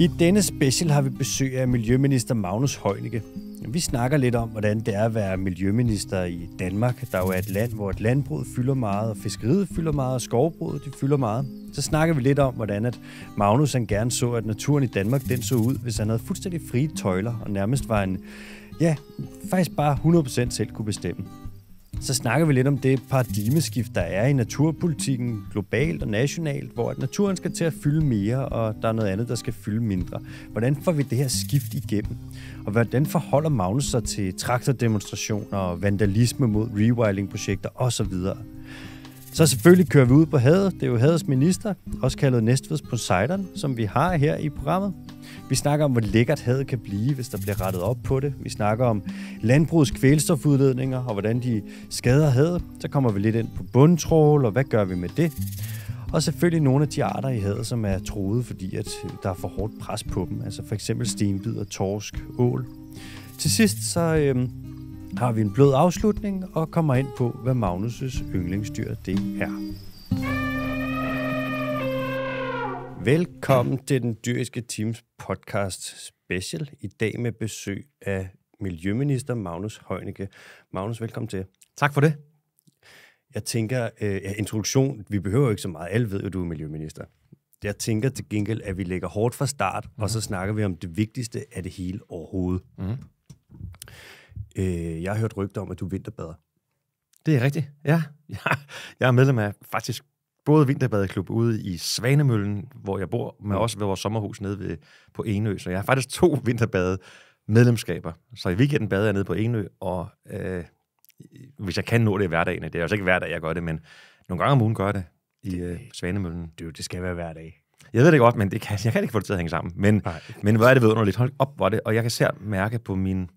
I denne special har vi besøg af Miljøminister Magnus Heunicke. Vi snakker lidt om, hvordan det er at være miljøminister i Danmark, der jo er et land, hvor et landbrug fylder meget, og fiskeriet fylder meget, og skovbruget de fylder meget. Så snakker vi lidt om, hvordan at Magnus han gerne så, at naturen i Danmark den så ud, hvis han havde fuldstændig frie tøjler og nærmest var en, ja, faktisk bare 100% selv kunne bestemme så snakker vi lidt om det paradigmeskift, der er i naturpolitikken globalt og nationalt, hvor at naturen skal til at fylde mere, og der er noget andet, der skal fylde mindre. Hvordan får vi det her skift igennem? Og hvordan forholder Magnus sig til traktordemonstrationer og vandalisme mod rewilding-projekter osv.? Så selvfølgelig kører vi ud på hadet. Det er jo hadets minister, også kaldet Næstveds Poseidon, som vi har her i programmet. Vi snakker om, hvor lækkert hadet kan blive, hvis der bliver rettet op på det. Vi snakker om landbrugets kvælstofudledninger og hvordan de skader hadet. Så kommer vi lidt ind på bundtrål og hvad gør vi med det. Og selvfølgelig nogle af de arter i hadet, som er troet, fordi at der er for hårdt pres på dem. Altså for eksempel stenbider, torsk, ål. Til sidst så øh, har vi en blød afslutning og kommer ind på, hvad Magnus' yndlingsdyr det er. Velkommen til den dyriske teams podcast special. I dag med besøg af Miljøminister Magnus Heunicke. Magnus, velkommen til. Tak for det. Jeg tænker, øh, introduktion, vi behøver ikke så meget. Alle ved jo, du er miljøminister. Jeg tænker til gengæld, at vi lægger hårdt fra start, mm. og så mhm. snakker vi om det vigtigste af det hele overhovedet. Mm. Øh, jeg har hørt rygter om, at du vinterbader. Det er rigtigt, ja. Jeg er medlem af faktisk både Vinterbadeklub ude i Svanemøllen, hvor jeg bor, men mm. også ved vores sommerhus nede ved, på Enø. Så jeg har faktisk to vinterbade medlemskaber. Så i weekenden bader jeg nede på Enø, og øh, hvis jeg kan nå det i hverdagen, det er altså ikke hver dag, jeg gør det, men nogle gange om ugen gør jeg det i øh, Svanemøllen. Det, det skal være hver dag. Jeg ved det godt, men det kan, jeg kan ikke få det til at hænge sammen. Men, Nej. men hvor er det vidunderligt. Hold op, hvor det. Og jeg kan selv mærke på min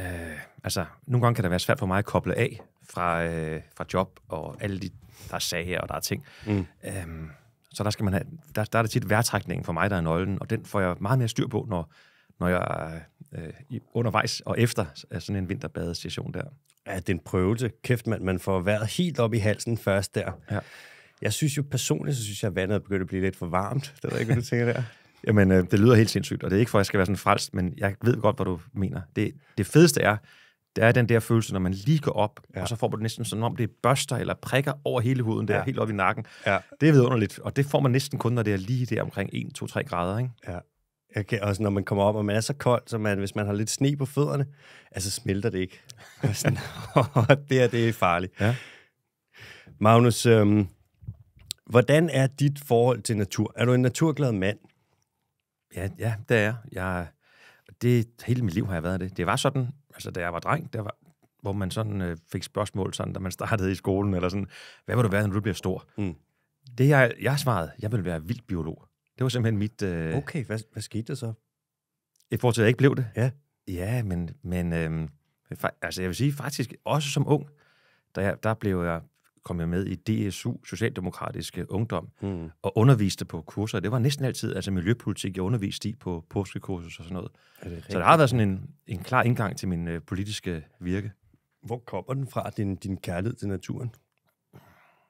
øh, altså, nogle gange kan det være svært for mig at koble af fra, øh, fra job og alle de, der er sager og der er ting. Mm. Øhm, så der, skal man have, der, der er det tit værtrækningen for mig, der er nøglen, og den får jeg meget mere styr på, når, når jeg er øh, undervejs og efter sådan en vinterbadestation der. Ja, det er en prøvelse. Kæft, man, man får været helt op i halsen først der. Ja. Jeg synes jo personligt, så synes jeg, at vandet er begyndt at blive lidt for varmt. Det ved jeg ikke, hvad du tænker der. Jamen, øh, det lyder helt sindssygt, og det er ikke for, at jeg skal være sådan frelst, men jeg ved godt, hvad du mener. Det, det fedeste er, det er den der følelse, når man lige går op, ja. og så får man næsten sådan om, det er børster eller prikker over hele huden, der ja. helt op i nakken. Ja. Det er vidunderligt, og det får man næsten kun, når det er lige der omkring 1-2-3 grader. Ikke? Ja. Okay, også når man kommer op, og man er så kold, så man, hvis man har lidt sne på fødderne, altså smelter det ikke. sådan, det er det er farligt. Ja. Magnus, øhm, hvordan er dit forhold til natur? Er du en naturglad mand? Ja, ja det er jeg. Det, hele mit liv har jeg været det. Det var sådan, altså da jeg var dreng, der var, hvor man sådan øh, fik spørgsmål, sådan, da man startede i skolen, eller sådan, hvad vil du være, når du bliver stor? Mm. Det, jeg, jeg svarede, jeg vil være vildt biolog. Det var simpelthen mit... Øh, okay, hvad, hvad skete der så? I forhold til, at jeg ikke blev det? Ja. Ja, men, men øh, altså, jeg vil sige faktisk, også som ung, der, der blev jeg kom jeg med i DSU, Socialdemokratiske Ungdom, mm. og underviste på kurser. Det var næsten altid altså miljøpolitik, jeg underviste i på påskekursus og sådan noget. det så der har været sådan en, en klar indgang til min øh, politiske virke. Hvor kommer den fra, din, din kærlighed til naturen?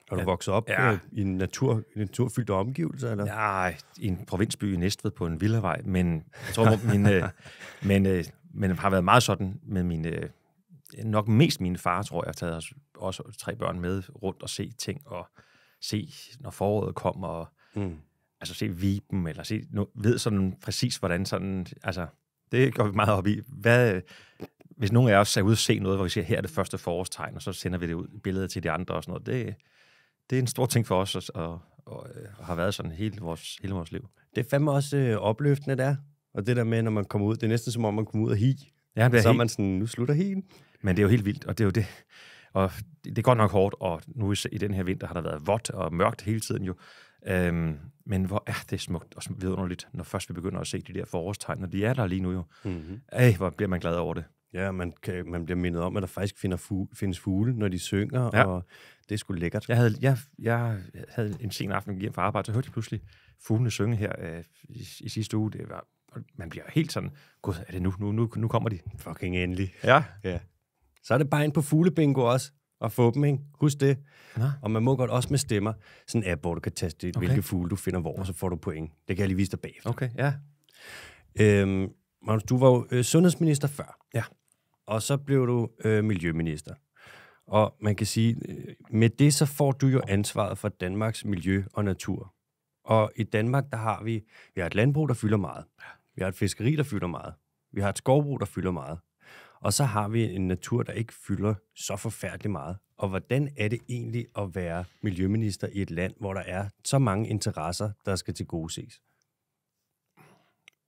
Har du ja. vokset op ja. øh, i en natur, naturfyldt omgivelse? Eller? Nej, i en provinsby i Næstved på en villavej, men jeg tror, min, øh, men, øh, men øh, øh, har været meget sådan med Øh, nok mest min far, tror jeg, har taget os også tre børn med rundt og se ting, og se, når foråret kommer, og mm. altså se viben, eller se, nu, ved sådan præcis, hvordan sådan, altså, det går vi meget op i. Hvad, hvis nogen af os er ude og se noget, hvor vi siger, her er det første forårstegn, og så sender vi det ud, billedet til de andre og sådan noget, det, det er en stor ting for os, og, og, og, og har været sådan hele vores, hele vores liv. Det er fandme også øh, opløftende, der. Og det der med, når man kommer ud, det er næsten som om, man kommer ud og hi. Ja, så er man sådan, nu slutter hien. Men det er jo helt vildt, og det er jo det. Og det er godt nok hårdt, og nu i den her vinter har der været vådt og mørkt hele tiden jo. Øhm, men hvor er det smukt og vidunderligt, når først vi begynder at se de der forårstegn, når de er der lige nu jo. Mm-hmm. Ej, hvor bliver man glad over det. Ja, man, kan, man bliver mindet om, at der faktisk finder fu- findes fugle, når de synger, ja. og det er sgu lækkert. Jeg havde, jeg, jeg havde en sen aften hjem fra arbejde, så hørte jeg pludselig fuglene synge her øh, i, i sidste uge. Det var, man bliver helt sådan, gud, er det nu? Nu, nu, nu kommer de. Fucking endelig. Ja. ja så er det bare ind på fuglebingo også og få dem, ikke? Husk det. Nå. Og man må godt også med stemmer, sådan en app, hvor du kan teste, okay. hvilke fugle du finder hvor, og så får du point. Det kan jeg lige vise dig bagefter. Okay, ja. Øhm, Magnus, du var jo øh, sundhedsminister før. Ja. Og så blev du øh, miljøminister. Og man kan sige, øh, med det så får du jo ansvaret for Danmarks miljø og natur. Og i Danmark, der har vi, vi har et landbrug, der fylder meget. Vi har et fiskeri, der fylder meget. Vi har et skovbrug, der fylder meget. Og så har vi en natur, der ikke fylder så forfærdeligt meget. Og hvordan er det egentlig at være miljøminister i et land, hvor der er så mange interesser, der skal til gode ses?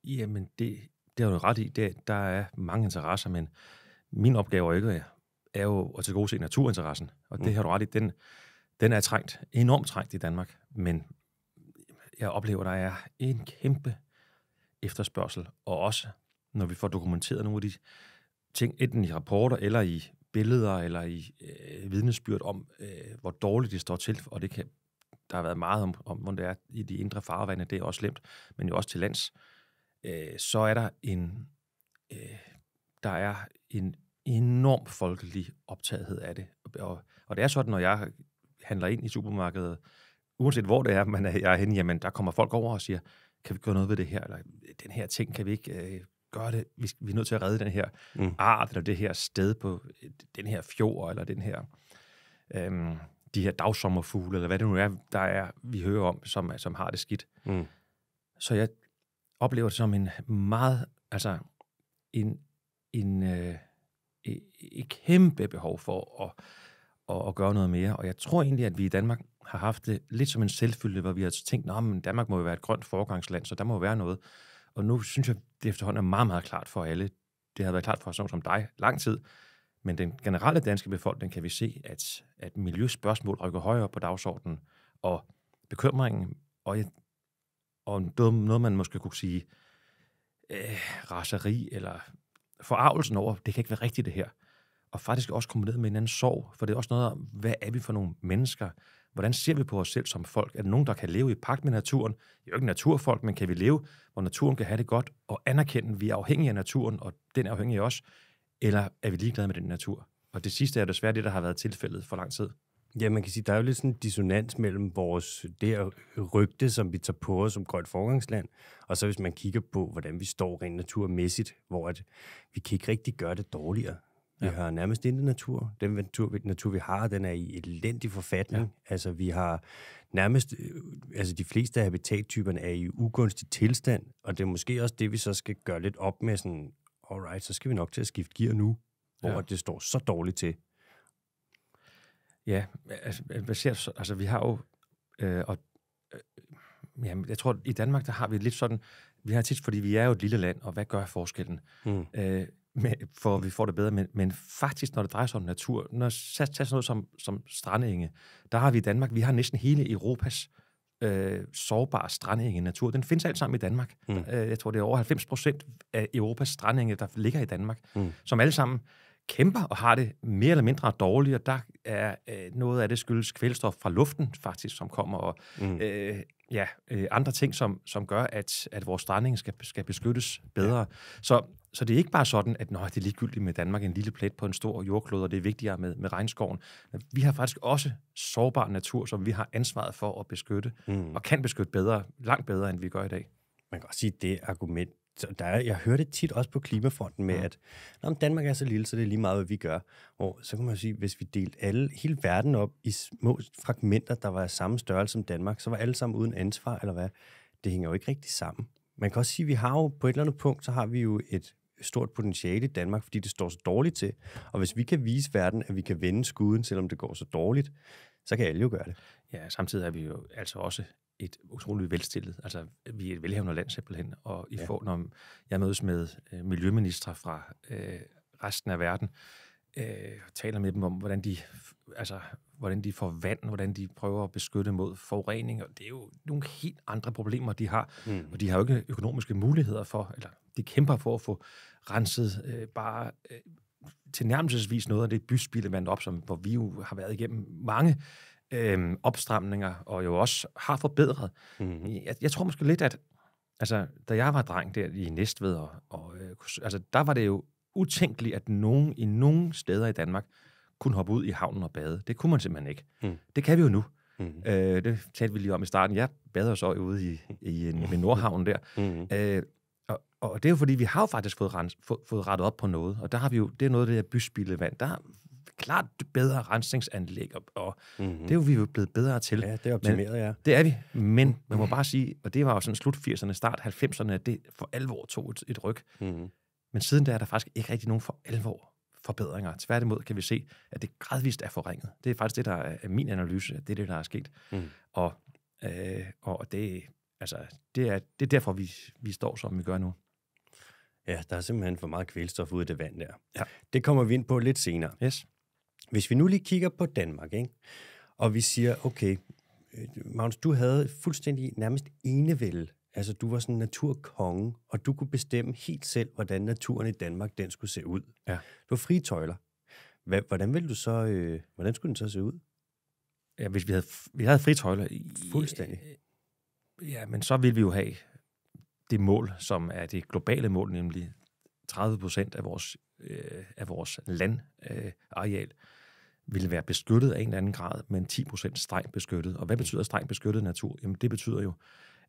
Jamen, det, det er jo ret i. Det, der er mange interesser, men min opgave er, ikke, er jo at til gode se naturinteressen. Og det mm. har du ret i. Den, den er trængt, enormt trængt i Danmark. Men jeg oplever, der er en kæmpe efterspørgsel. Og også, når vi får dokumenteret nogle af de ting, enten i rapporter eller i billeder eller i øh, vidnesbyrd om, øh, hvor dårligt det står til, og det kan, der har været meget om, om, hvordan det er i de indre farvande, det er også slemt, men jo også til lands, øh, så er der en, øh, der er en enorm folkelig optagethed af det. Og, og det er sådan, når jeg handler ind i supermarkedet, uanset hvor det er, man er, jeg er henne, jamen der kommer folk over og siger, kan vi gøre noget ved det her, eller den her ting, kan vi ikke, øh, gøre det, vi, vi er nødt til at redde den her mm. art, eller det her sted på den her fjord, eller den her, øhm, de her dagsommerfugle, eller hvad det nu er, der er, vi hører om, som, som har det skidt. Mm. Så jeg oplever det som en meget, altså en, en, øh, et, kæmpe behov for at, at, at gøre noget mere. Og jeg tror egentlig, at vi i Danmark har haft det lidt som en selvfølge, hvor vi har tænkt, at Danmark må jo være et grønt forgangsland, så der må jo være noget. Og nu synes jeg, det efterhånden er meget, meget klart for alle. Det har været klart for sådan som dig lang tid. Men den generelle danske befolkning kan vi se, at, at miljøspørgsmål rykker højere på dagsordenen, og bekymringen, og, og noget, man måske kunne sige, øh, raseri eller forarvelsen over, det kan ikke være rigtigt det her. Og faktisk også kombineret med en anden sorg, for det er også noget om, hvad er vi for nogle mennesker? Hvordan ser vi på os selv som folk? Er der nogen, der kan leve i pagt med naturen? Jeg er jo ikke naturfolk, men kan vi leve, hvor naturen kan have det godt, og anerkende, at vi er afhængige af naturen, og den er afhængig af os? Eller er vi ligeglade med den natur? Og det sidste er desværre det, der har været tilfældet for lang tid. Ja, man kan sige, der er jo lidt sådan en dissonans mellem vores der rygte, som vi tager på os som grønt forgangsland, og så hvis man kigger på, hvordan vi står rent naturmæssigt, hvor at vi kan ikke rigtig gøre det dårligere. Vi ja. har nærmest ingen natur. Den natur, natur, vi har, den er i elendig forfatning. Ja. Altså, vi har nærmest... Øh, altså, de fleste af habitattyperne er i ugunstig tilstand, og det er måske også det, vi så skal gøre lidt op med sådan, alright, så skal vi nok til at skifte gear nu, hvor ja. det står så dårligt til. Ja, altså, hvad siger så? Altså, vi har jo... Øh, og, øh, jamen, jeg tror, i Danmark, der har vi lidt sådan... Vi har tit, fordi vi er jo et lille land, og hvad gør forskellen? Mm. Øh, med, for vi får det bedre, men, men faktisk, når det drejer sig om natur, når tager sådan noget som, som strandinge, der har vi i Danmark, vi har næsten hele Europas øh, sårbare strandinge natur. Den findes alt sammen i Danmark. Mm. Øh, jeg tror, det er over 90 procent af Europas strandinge, der ligger i Danmark, mm. som alle sammen kæmper og har det mere eller mindre dårligt, og der er øh, noget af det skyldes kvælstof fra luften faktisk, som kommer, og mm. øh, ja, øh, andre ting, som, som gør, at, at vores strandinge skal, skal beskyttes bedre. Ja. Så så det er ikke bare sådan, at Nå, det er ligegyldigt med Danmark, en lille plet på en stor jordklode, og det er vigtigere med, med regnskoven. Vi har faktisk også sårbar natur, som vi har ansvaret for at beskytte, mm. og kan beskytte bedre, langt bedre, end vi gør i dag. Man kan også sige, det argument, der er, jeg hører det tit også på Klimafonden med, ja. Mm. at Danmark er så lille, så det er lige meget, hvad vi gør. Og så kan man sige, hvis vi delte alle, hele verden op i små fragmenter, der var af samme størrelse som Danmark, så var alle sammen uden ansvar, eller hvad? Det hænger jo ikke rigtig sammen man kan også sige, at vi har jo på et eller andet punkt, så har vi jo et stort potentiale i Danmark, fordi det står så dårligt til. Og hvis vi kan vise verden, at vi kan vende skuden, selvom det går så dårligt, så kan alle jo gøre det. Ja, samtidig er vi jo altså også et utroligt velstillet. Altså, vi er et velhavende land simpelthen, og i ja. for, når jeg mødes med øh, miljøministre fra øh, resten af verden, øh, taler med dem om, hvordan de, altså, hvordan de får vand, hvordan de prøver at beskytte mod forurening, og det er jo nogle helt andre problemer, de har, mm. og de har jo ikke økonomiske muligheder for, eller de kæmper for at få renset øh, bare øh, nærmelsesvis noget af det byspildevand op, som, hvor vi jo har været igennem mange øh, opstramninger, og jo også har forbedret. Mm. Jeg, jeg tror måske lidt, at altså, da jeg var dreng der i Næstved, og, og øh, altså, der var det jo utænkeligt, at nogen i nogen steder i Danmark kunne hoppe ud i havnen og bade. Det kunne man simpelthen ikke. Mm. Det kan vi jo nu. Mm. Øh, det talte vi lige om i starten. Jeg bader så ude i, i en, mm. ved Nordhavn der. Mm. Øh, og, og det er jo fordi, vi har jo faktisk fået, rens, få, fået rettet op på noget, og der har vi jo, det er noget af det her byspildevand, der er klart bedre rensningsanlæg, og, og mm-hmm. det er jo vi er jo blevet bedre til. Ja, det er optimeret, men, ja. Det er vi, men man må mm. bare sige, og det var jo sådan slut 80'erne, start 90'erne, at det for alvor tog et, et ryg. Mm-hmm. Men siden da er der faktisk ikke rigtig nogen for alvor forbedringer. Tværtimod kan vi se, at det gradvist er forringet. Det er faktisk det, der er min analyse, det er det, der er sket. Mm. Og, øh, og det, altså, det, er, det er derfor, vi, vi står, som vi gør nu. Ja, der er simpelthen for meget kvælstof ude af det vand der. Ja. Det kommer vi ind på lidt senere. Yes. Hvis vi nu lige kigger på Danmark, ikke? og vi siger, okay, øh, Magnus, du havde fuldstændig nærmest enevælde Altså, du var sådan en naturkonge, og du kunne bestemme helt selv, hvordan naturen i Danmark, den skulle se ud. Ja. Du var fritøjler. Hvordan ville du så, øh, hvordan skulle den så se ud? Ja, hvis vi havde, vi havde fritøjler. Fuldstændig. Øh, ja, men så ville vi jo have det mål, som er det globale mål, nemlig 30 procent af vores, øh, af vores landareal øh, areal, ville være beskyttet af en eller anden grad, men 10 procent strengt beskyttet. Og hvad betyder strengt beskyttet natur? Jamen det betyder jo,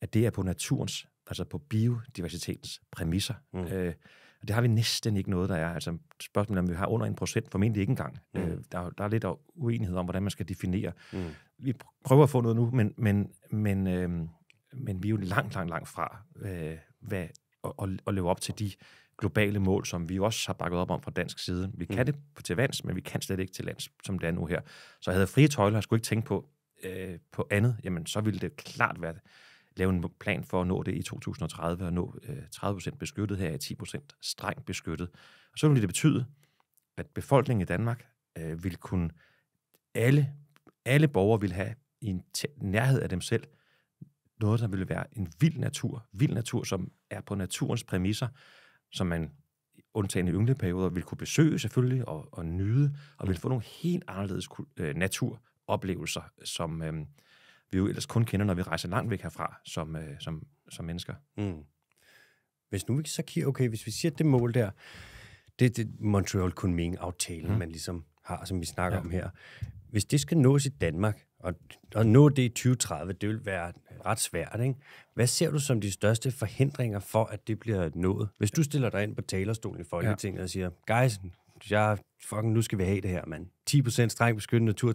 at det er på naturens, altså på biodiversitetens præmisser. Mm. Øh, og det har vi næsten ikke noget, der er. Altså spørgsmålet om vi har under en procent, formentlig ikke engang. Mm. Øh, der, der er lidt uenighed om, hvordan man skal definere. Mm. Vi prøver at få noget nu, men, men, men, øh, men vi er jo langt, langt, langt fra øh, hvad, at, at, at leve op til de globale mål, som vi også har bakket op om fra dansk side. Vi kan mm. det til vands, men vi kan slet ikke til lands, som det er nu her. Så jeg havde frie tøjler, jeg skulle ikke tænke på, øh, på andet, jamen så ville det klart være lave en plan for at nå det i 2030 og nå 30% øh, beskyttet her i 10% strengt beskyttet. Og så ville det betyde, at befolkningen i Danmark øh, vil kunne, alle, alle borgere vil have i en nærhed af dem selv noget, der ville være en vild natur. Vild natur, som er på naturens præmisser, som man undtagen i yngleperioder, vil kunne besøge selvfølgelig og, og nyde, og vil få nogle helt anderledes øh, naturoplevelser, som, øh, vi jo ellers kun kender, når vi rejser langt væk herfra som, øh, som, som mennesker. Mm. Hvis nu vi så kigger, okay, hvis vi siger, at det mål der, det er det Montreal-Kunming-aftalen, mm. man ligesom har, som vi snakker ja. om her. Hvis det skal nås i Danmark, og, og nå det i 2030, det vil være ret svært, ikke? Hvad ser du som de største forhindringer for, at det bliver nået? Hvis du stiller dig ind på talerstolen i Folketinget ja. og siger, guys, jeg, fucking, nu skal vi have det her, mand. 10% strengt beskyttet natur,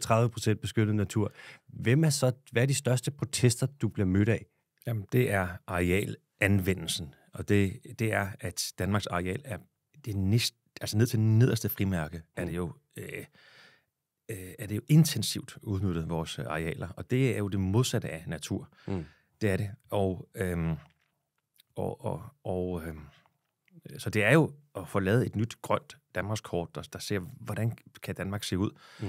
30% beskyttet natur. Hvem er så, hvad er de største protester, du bliver mødt af? Jamen, det er arealanvendelsen. Og det, det er, at Danmarks areal er det næst, altså ned til nederste frimærke, er det mm. jo øh, øh, er det jo intensivt udnyttet vores arealer, og det er jo det modsatte af natur. Mm. Det er det. Og, øhm, og, og, og øhm, så det er jo at få lavet et nyt grønt Danmarkskort, der, der ser, hvordan kan Danmark se ud? Mm.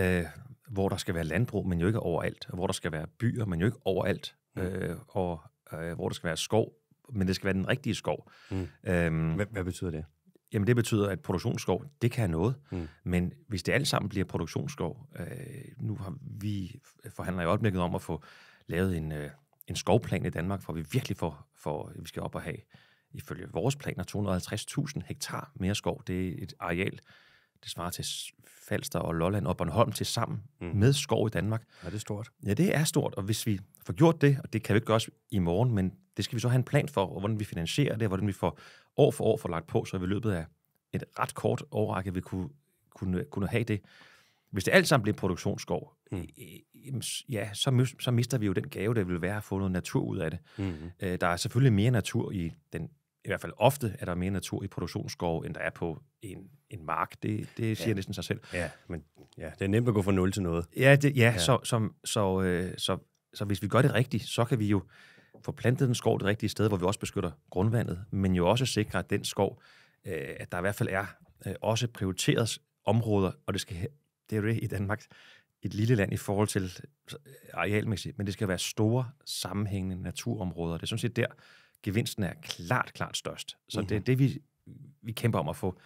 Øh, hvor der skal være landbrug, men jo ikke overalt. Hvor der skal være byer, men jo ikke overalt. Mm. Øh, og øh, hvor der skal være skov, men det skal være den rigtige skov. Mm. Øhm, hvad, hvad betyder det? Jamen det betyder, at produktionsskov, det kan noget. Mm. Men hvis det alt sammen bliver produktionsskov, øh, nu har vi forhandler i øjeblikket om at få lavet en, øh, en skovplan i Danmark, hvor vi virkelig får, får vi skal op og have ifølge vores planer 250.000 hektar mere skov. Det er et areal, det svarer til Falster og Lolland og Bornholm til sammen mm. med skov i Danmark. Ja, det er stort. Ja, det er stort, og hvis vi får gjort det, og det kan vi ikke gøre i morgen, men det skal vi så have en plan for, og hvordan vi finansierer det, og hvordan vi får år for år får lagt på, så vi i løbet af et ret kort overrække vil kunne, kunne, kunne have det. Hvis det alt sammen bliver produktionsskov, mm. ja, så, så mister vi jo den gave, der vil være at få noget natur ud af det. Mm. Øh, der er selvfølgelig mere natur i den i hvert fald ofte er der mere natur i produktionsskov, end der er på en, en mark. Det, det siger ja. næsten sig selv. Ja, men ja, det er nemt at gå fra nul til noget. Ja, det, ja, ja. Så, som, så, øh, så, så hvis vi gør det rigtigt, så kan vi jo få plantet den skov det rigtige sted, hvor vi også beskytter grundvandet, men jo også sikre, at den skov, øh, at der i hvert fald er øh, også prioriteret områder, og det skal det er jo det i Danmark, et lille land i forhold til øh, arealmæssigt, men det skal være store, sammenhængende naturområder. Det er sådan set der, gevinsten er klart, klart størst. Så mm-hmm. det er mhm. det, vi, vi kæmper om at få.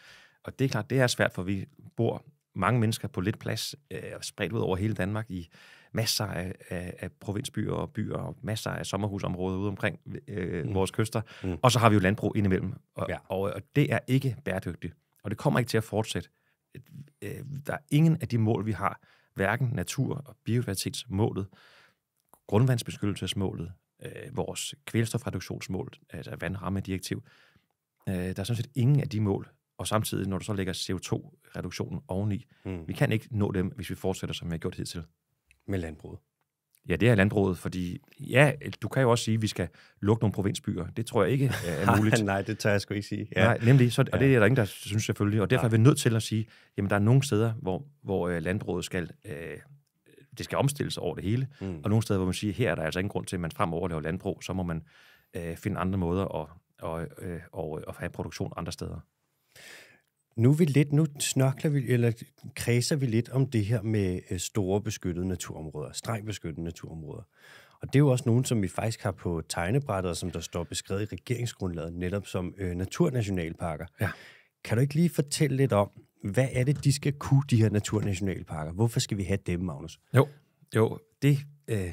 Og det er klart, det er svært, for vi bor mange mennesker på lidt plads, øh, spredt ud over hele Danmark i masser af, af, af provinsbyer og byer, og masser af sommerhusområder ude omkring øh, mm. vores kyster. Mm. Og så har vi jo landbrug indimellem, og, ja. og, og det er ikke bæredygtigt. Og det kommer ikke til at fortsætte. Øh, der er ingen af de mål, vi har, hverken natur- og biodiversitetsmålet, grundvandsbeskyttelsesmålet, øh, vores kvælstofreduktionsmål, altså vandrammedirektiv, øh, der er sådan set ingen af de mål, og samtidig, når du så lægger CO2-reduktionen oveni, mm. vi kan ikke nå dem, hvis vi fortsætter, som vi har gjort hidtil. Med landbruget? Ja, det er landbruget, fordi ja, du kan jo også sige, at vi skal lukke nogle provinsbyer. Det tror jeg ikke øh, er muligt. Nej, det tør jeg sgu ikke sige. Ja. Nej, nemlig, så, og det er der ingen, der synes selvfølgelig. Og derfor er vi nødt til at sige, jamen der er nogle steder, hvor, hvor øh, landbruget skal øh, det skal omstilles over det hele. Mm. Og nogle steder, hvor man siger, her er der altså ingen grund til, at man fremover laver landbrug, så må man øh, finde andre måder at, og, øh, og, øh, at have produktion andre steder. Nu vi lidt, nu snokler vi, eller kredser vi lidt om det her med øh, store beskyttede naturområder, strengt beskyttede naturområder. Og det er jo også nogen, som vi faktisk har på tegnebrættet, som der står beskrevet i regeringsgrundlaget, netop som øh, naturnationalparker. Ja. Kan du ikke lige fortælle lidt om, hvad er det, de skal kunne, de her naturnationalparker? Hvorfor skal vi have dem, Magnus? Jo, jo, det... Øh,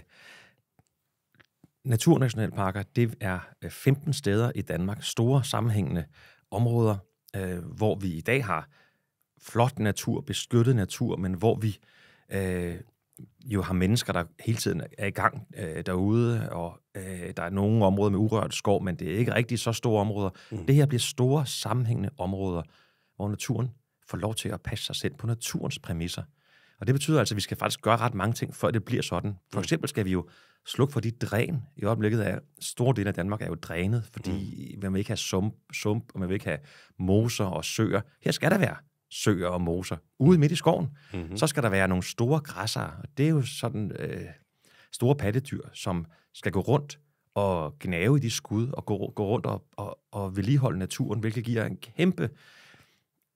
naturnationalparker, det er 15 øh, steder i Danmark, store sammenhængende områder, øh, hvor vi i dag har flot natur, beskyttet natur, men hvor vi øh, jo har mennesker, der hele tiden er i gang øh, derude, og øh, der er nogle områder med urørt skov, men det er ikke rigtig så store områder. Mm. Det her bliver store sammenhængende områder, hvor naturen får lov til at passe sig selv på naturens præmisser. Og det betyder altså, at vi skal faktisk gøre ret mange ting, før det bliver sådan. For mm. eksempel skal vi jo slukke for de dræn. I øjeblikket er store dele af Danmark er jo drænet, fordi mm. man vil ikke have sump, sump, og man vil ikke have moser og søer. Her skal der være søer og moser. Ude mm. midt i skoven, mm-hmm. så skal der være nogle store græsser. Og det er jo sådan øh, store pattedyr, som skal gå rundt og gnave i de skud og gå, gå rundt og, og, og vedligeholde naturen, hvilket giver en kæmpe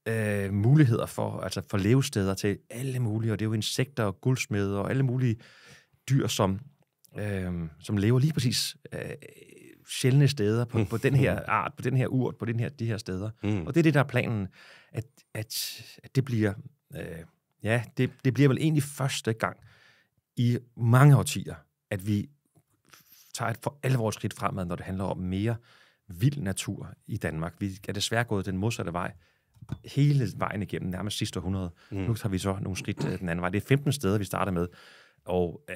øh, muligheder for, altså for levesteder til alle mulige, og det er jo insekter og guldsmede og alle mulige dyr, som, øh, som lever lige præcis øh, sjældne steder på, på den her art, på den her urt, på den her, de her steder. Mm. Og det er det, der er planen, at, at, at det bliver, øh, ja, det, det bliver vel egentlig første gang i mange årtier, at vi tager et for alvor skridt fremad, når det handler om mere vild natur i Danmark. Vi er desværre gået den modsatte vej hele vejen igennem, nærmest sidste århundrede. Mm. Nu tager vi så nogle skridt øh, den anden vej. Det er 15 steder, vi starter med. Og øh,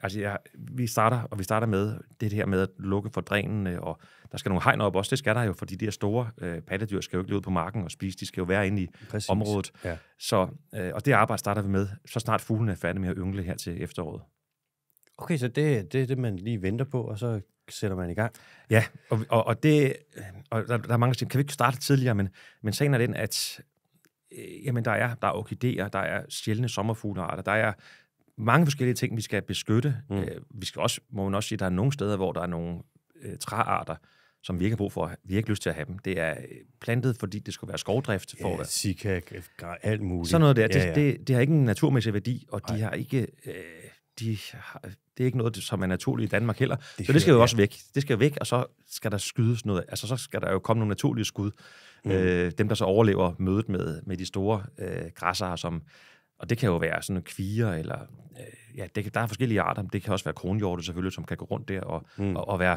altså, ja, vi starter, og vi starter med det her med at lukke for drænene, øh, og der skal nogle hegn op også. Det skal der jo, fordi de her store øh, pattedyr skal jo ikke ud på marken og spise. De skal jo være inde i Præcis. området. Ja. Så, øh, og det arbejde starter vi med, så snart fuglene er færdige med at yngle her til efteråret. Okay, så det, det er det, man lige venter på, og så sætter man i gang. Ja, og, og, og, det, og der, der er mange, ting. kan vi ikke starte tidligere, men, men sagen er den, at øh, jamen, der, er, der er orkideer, der er sjældne sommerfuglearter, der er mange forskellige ting, vi skal beskytte. Mm. Øh, vi skal også, må man også sige, at der er nogle steder, hvor der er nogle øh, træarter, som vi ikke har brug for, vi har ikke lyst til at have dem. Det er øh, plantet, fordi det skulle være skovdrift. For, ja, sikak, alt muligt. Sådan noget der. Ja, ja. Det, det, det har ikke en naturmæssig værdi, og Nej. de har ikke... Øh, de har, det er ikke noget, som er naturligt i Danmark heller. Det så det skal jo også væk. Det skal væk, og så skal der skydes noget. Altså, så skal der jo komme nogle naturlige skud. Mm. Øh, dem, der så overlever mødet med, med de store øh, græsser, som, og det kan jo være sådan nogle kvier, eller øh, ja, det, der er forskellige arter, men det kan også være kronhjorte selvfølgelig, som kan gå rundt der og, mm. og, og være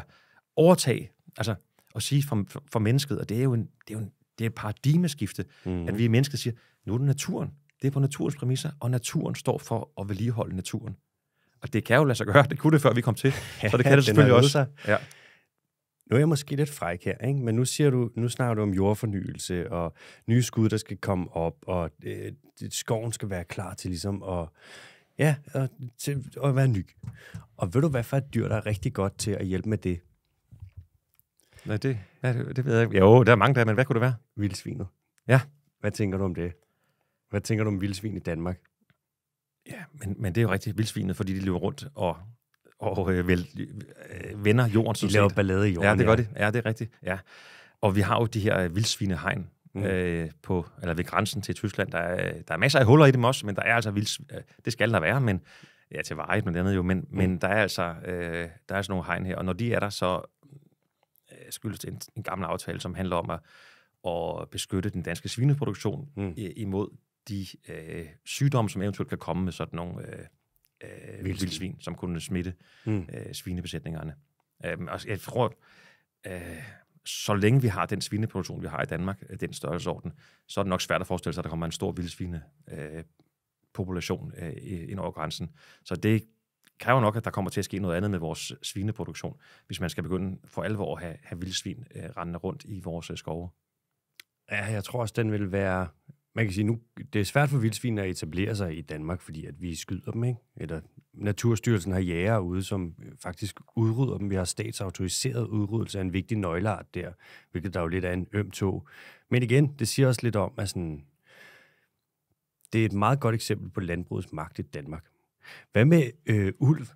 overtag. Altså, at sige for, for, for mennesket, og det er jo en, det er jo en, det er et paradigmeskifte, mm. at vi mennesker siger, nu er det naturen. Det er på naturens præmisser, og naturen står for at vedligeholde naturen. Og det kan jo lade sig gøre. Det kunne det, før vi kom til. Ja, så det kan det selvfølgelig også. Ja. Nu er jeg måske lidt fræk her, ikke? men nu, siger du, nu snakker du om jordfornyelse og nye skud, der skal komme op, og øh, skoven skal være klar til ligesom at, ja, og, til at være ny. Og ved du, hvad for et dyr, der er rigtig godt til at hjælpe med det? Nej, det, ja, det, det ved jeg ikke. Jo, der er mange der, men hvad kunne det være? Vildsvinet. Ja. Hvad tænker du om det? Hvad tænker du om vildsvin i Danmark? Ja, men, men det er jo rigtigt vildsvinet, fordi de løber rundt og, og øh, vel, øh, vender jorden. De laver set. ballade i jorden. Ja, det gør det. Ja, det er rigtigt. Ja. Og vi har jo de her vildsvinehegn, Mm. Øh, på, eller ved grænsen til Tyskland. Der er, der er masser af huller i dem også, men der er altså vildt, øh, det skal der være, men ja, til veje, men andet jo, men, mm. men der er altså øh, der er sådan nogle hegn her, og når de er der, så øh, skyldes det en, en gammel aftale, som handler om at, at beskytte den danske svineproduktion mm. imod de øh, sygdomme, som eventuelt kan komme med sådan nogle øh, øh, vildsvin. vildsvin, som kunne smitte mm. øh, svinebesætningerne. Øh, og jeg tror, øh, så længe vi har den svineproduktion, vi har i Danmark, øh, den størrelsesorden, så er det nok svært at forestille sig, at der kommer en stor vildsvine øh, population øh, ind over grænsen. Så det kræver nok, at der kommer til at ske noget andet med vores svineproduktion, hvis man skal begynde for alvor at have, have vildsvin øh, rendende rundt i vores øh, skove. Ja, jeg tror også, den vil være man kan sige, nu det er svært for vildsvin at etablere sig i Danmark, fordi at vi skyder dem, ikke? Eller Naturstyrelsen har jæger ude, som øh, faktisk udrydder dem. Vi har statsautoriseret udryddelse af en vigtig nøgleart der, hvilket der jo lidt er en øm tog. Men igen, det siger også lidt om, at sådan, det er et meget godt eksempel på landbrugets magt i Danmark. Hvad med øh, ulv?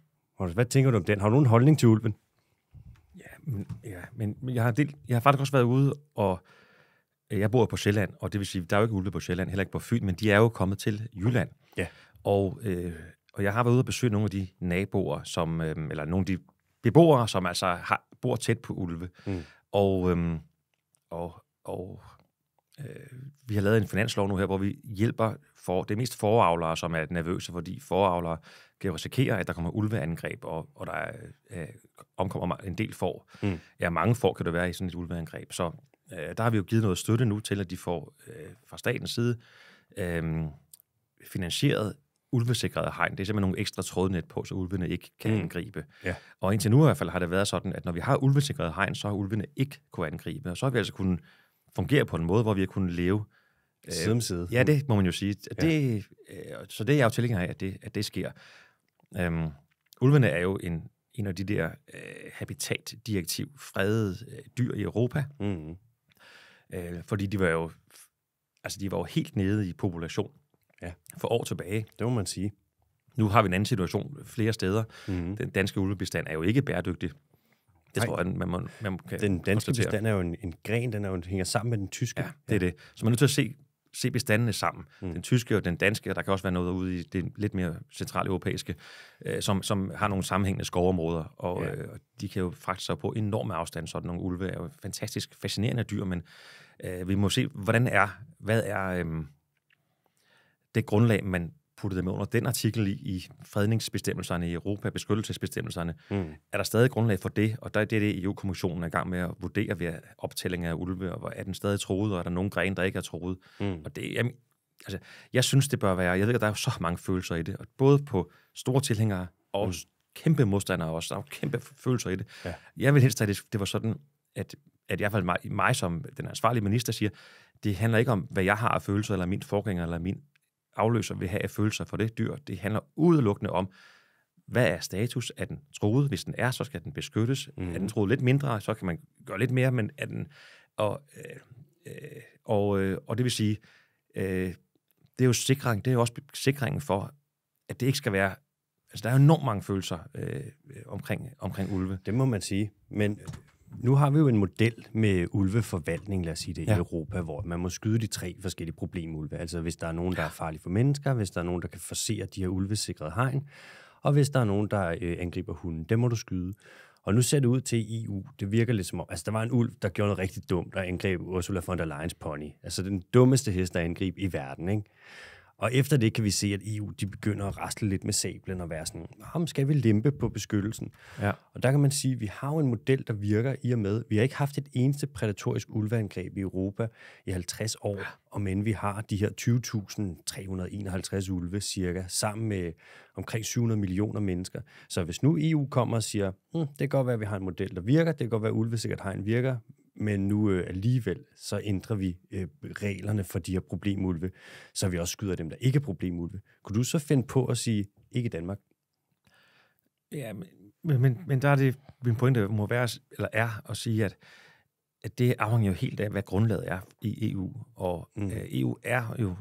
Hvad tænker du om den? Har du nogen holdning til ulven? Ja, men, ja, men jeg, har delt, jeg har faktisk også været ude og jeg bor på Sjælland, og det vil sige, der er jo ikke ulve på Sjælland, heller ikke på Fyn, men de er jo kommet til Jylland. Ja. Og, øh, og jeg har været ude og besøge nogle af de naboer, som, øh, eller nogle af de beboere, som altså har, bor tæt på ulve. Mm. Og, øh, og, og øh, vi har lavet en finanslov nu her, hvor vi hjælper for, det er mest foravlere, som er nervøse, fordi foravlere kan risikere, at der kommer ulveangreb, og, og der er, øh, omkommer en del får. Mm. Ja, mange får kan det være i sådan et ulveangreb. Så Øh, der har vi jo givet noget støtte nu til, at de får øh, fra statens side øh, finansieret ulvesikrede hegn. Det er simpelthen nogle ekstra trådnet på, så ulvene ikke kan mm. angribe. Ja. Og indtil nu i hvert fald har det været sådan, at når vi har ulvesikrede hegn, så har ulvene ikke kunne angribe. Og så har vi altså kunnet fungere på en måde, hvor vi har kunnet leve øh, side om side. Ja, det må man jo sige. Det, ja. øh, så det er jeg jo tilhænger af, at det, at det sker. Øhm, ulvene er jo en, en af de der øh, habitatdirektiv fredede øh, dyr i Europa. Mm. Øh, fordi de var jo altså de var jo helt nede i population ja. for år tilbage. Det må man sige. Nu har vi en anden situation flere steder. Mm-hmm. Den danske ulvebestand er jo ikke bæredygtig. Det Nej. tror jeg, man, må, man kan Den danske bestand er jo en, en gren, den er jo, hænger sammen med den tyske. Ja, det er det. Så man er nødt til at se se bestandene sammen. Mm. Den tyske og den danske, og der kan også være noget ude i det lidt mere europæiske, øh, som, som har nogle sammenhængende skovområder, og ja. øh, de kan jo fragte sig på enorme afstand, sådan nogle ulve er jo fantastisk fascinerende dyr, men øh, vi må se, hvordan er, hvad er øh, det grundlag, man puttet dem under den artikel i, i fredningsbestemmelserne i Europa, beskyttelsesbestemmelserne, mm. er der stadig grundlag for det, og der er det, det EU-kommissionen er i gang med at vurdere ved optælling af ulve, og er den stadig troet, og er der nogen gren, der ikke er troet. Mm. Og det, jamen, altså, jeg synes, det bør være, jeg ved, at der er så mange følelser i det, og både på store tilhængere og mm. kæmpe modstandere også, der er kæmpe følelser i det. Ja. Jeg vil helst, at det, det var sådan, at at i hvert fald mig, mig som den ansvarlige minister siger, det handler ikke om, hvad jeg har af følelser, eller min forgænger, eller min afløser vil have af følelser for det dyr. Det handler udelukkende om, hvad er status? af den troet? Hvis den er, så skal den beskyttes. Mm. Er den mhm. troet lidt mindre, så kan man gøre lidt mere, men er den... Og, øh, øh, og, øh, og det vil sige, øh, det er jo sikring, det er jo også sikringen for, at det ikke skal være... Altså, der er jo enormt mange følelser øh, omkring, omkring ulve. Det må man sige. Men nu har vi jo en model med ulveforvaltning, lad os sige det, ja. i Europa, hvor man må skyde de tre forskellige problemulve. Altså hvis der er nogen, der er farlige for mennesker, hvis der er nogen, der kan forsere de her ulvesikrede hegn, og hvis der er nogen, der øh, angriber hunden, dem må du skyde. Og nu ser det ud til EU, det virker lidt som om, altså der var en ulv, der gjorde noget rigtig dumt, der angreb Ursula von der Leyen's pony. Altså den dummeste hest, der angreb i verden, ikke? Og efter det kan vi se, at EU de begynder at rasle lidt med sablen og være sådan, ham skal vi limpe på beskyttelsen? Ja. Og der kan man sige, at vi har jo en model, der virker i og med, vi har ikke haft et eneste prædatorisk ulveangreb i Europa i 50 år, ja. og men vi har de her 20.351 ulve cirka, sammen med omkring 700 millioner mennesker. Så hvis nu EU kommer og siger, hm, det kan godt være, at vi har en model, der virker, det kan godt være, at ulvesikkerhedstegn virker, men nu øh, alligevel, så ændrer vi øh, reglerne for de her problemulve, så vi også skyder dem, der ikke er problemulve. Kunne du så finde på at sige, ikke Danmark? Ja, men, men, men der er det, min pointe må være, eller er at sige, at, at det afhænger jo helt af, hvad grundlaget er i EU. Og mm. øh, EU er jo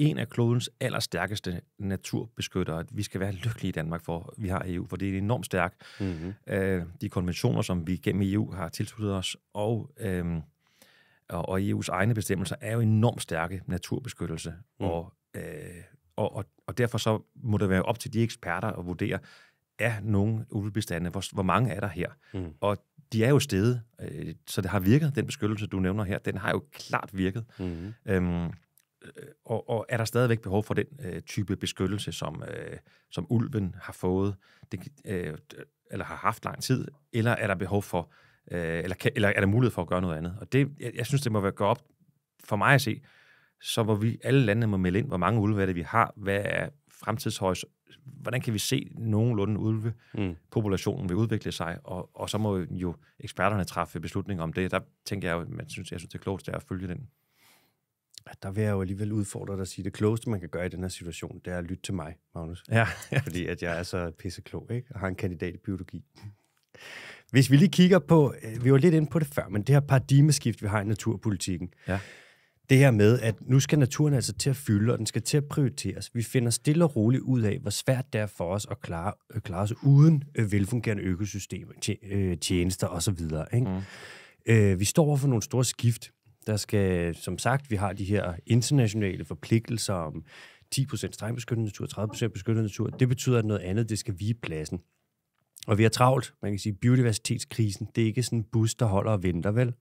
en af klodens allerstærkeste naturbeskyttere. Vi skal være lykkelige i Danmark for, vi har EU, for det er enormt stærkt. Mm-hmm. Øh, de konventioner, som vi gennem EU har tilsluttet os, og, øh, og, og EU's egne bestemmelser, er jo enormt stærke naturbeskyttelse. Mm. Og, øh, og, og, og derfor så må det være op til de eksperter at vurdere, er nogen ulvebestande, hvor, hvor mange er der her? Mm. Og de er jo stedet, øh, så det har virket, den beskyttelse, du nævner her, den har jo klart virket. Mm. Øhm, Øh, og, og er der stadigvæk behov for den øh, type beskyttelse, som, øh, som ulven har fået, det, øh, eller har haft lang tid, eller er der behov for, øh, eller, kan, eller er der mulighed for at gøre noget andet? Og det, jeg, jeg synes, det må være gå op for mig at se, så hvor vi alle lande må melde ind, hvor mange ulve er det, vi har, hvad er fremtidshøjs, hvordan kan vi se nogenlunde ulve, mm. populationen vil udvikle sig, og, og så må jo eksperterne træffe beslutninger om det. Der tænker jeg jo, man synes, jeg synes, det er klogt, er at følge den der vil jeg jo alligevel udfordre dig at sige, at det klogeste, man kan gøre i den her situation, det er at lytte til mig, Magnus. Ja. Fordi at jeg er så pisse klog, ikke? Og har en kandidat i biologi. Hvis vi lige kigger på, øh, vi var lidt inde på det før, men det her paradigmeskift, vi har i naturpolitikken. Ja. Det her med, at nu skal naturen altså til at fylde, og den skal til at prioriteres. Vi finder stille og roligt ud af, hvor svært det er for os at klare, at øh, klare os uden øh, velfungerende økosystemer, tjenester osv. Ikke? Mm. vi står over for nogle store skift der skal, som sagt, vi har de her internationale forpligtelser om 10% strengbeskyttet natur, 30% beskyttet natur. Det betyder, at noget andet det skal vige pladsen. Og vi har travlt. Man kan sige, biodiversitetskrisen, det er ikke sådan en bus, der holder og venter, vel?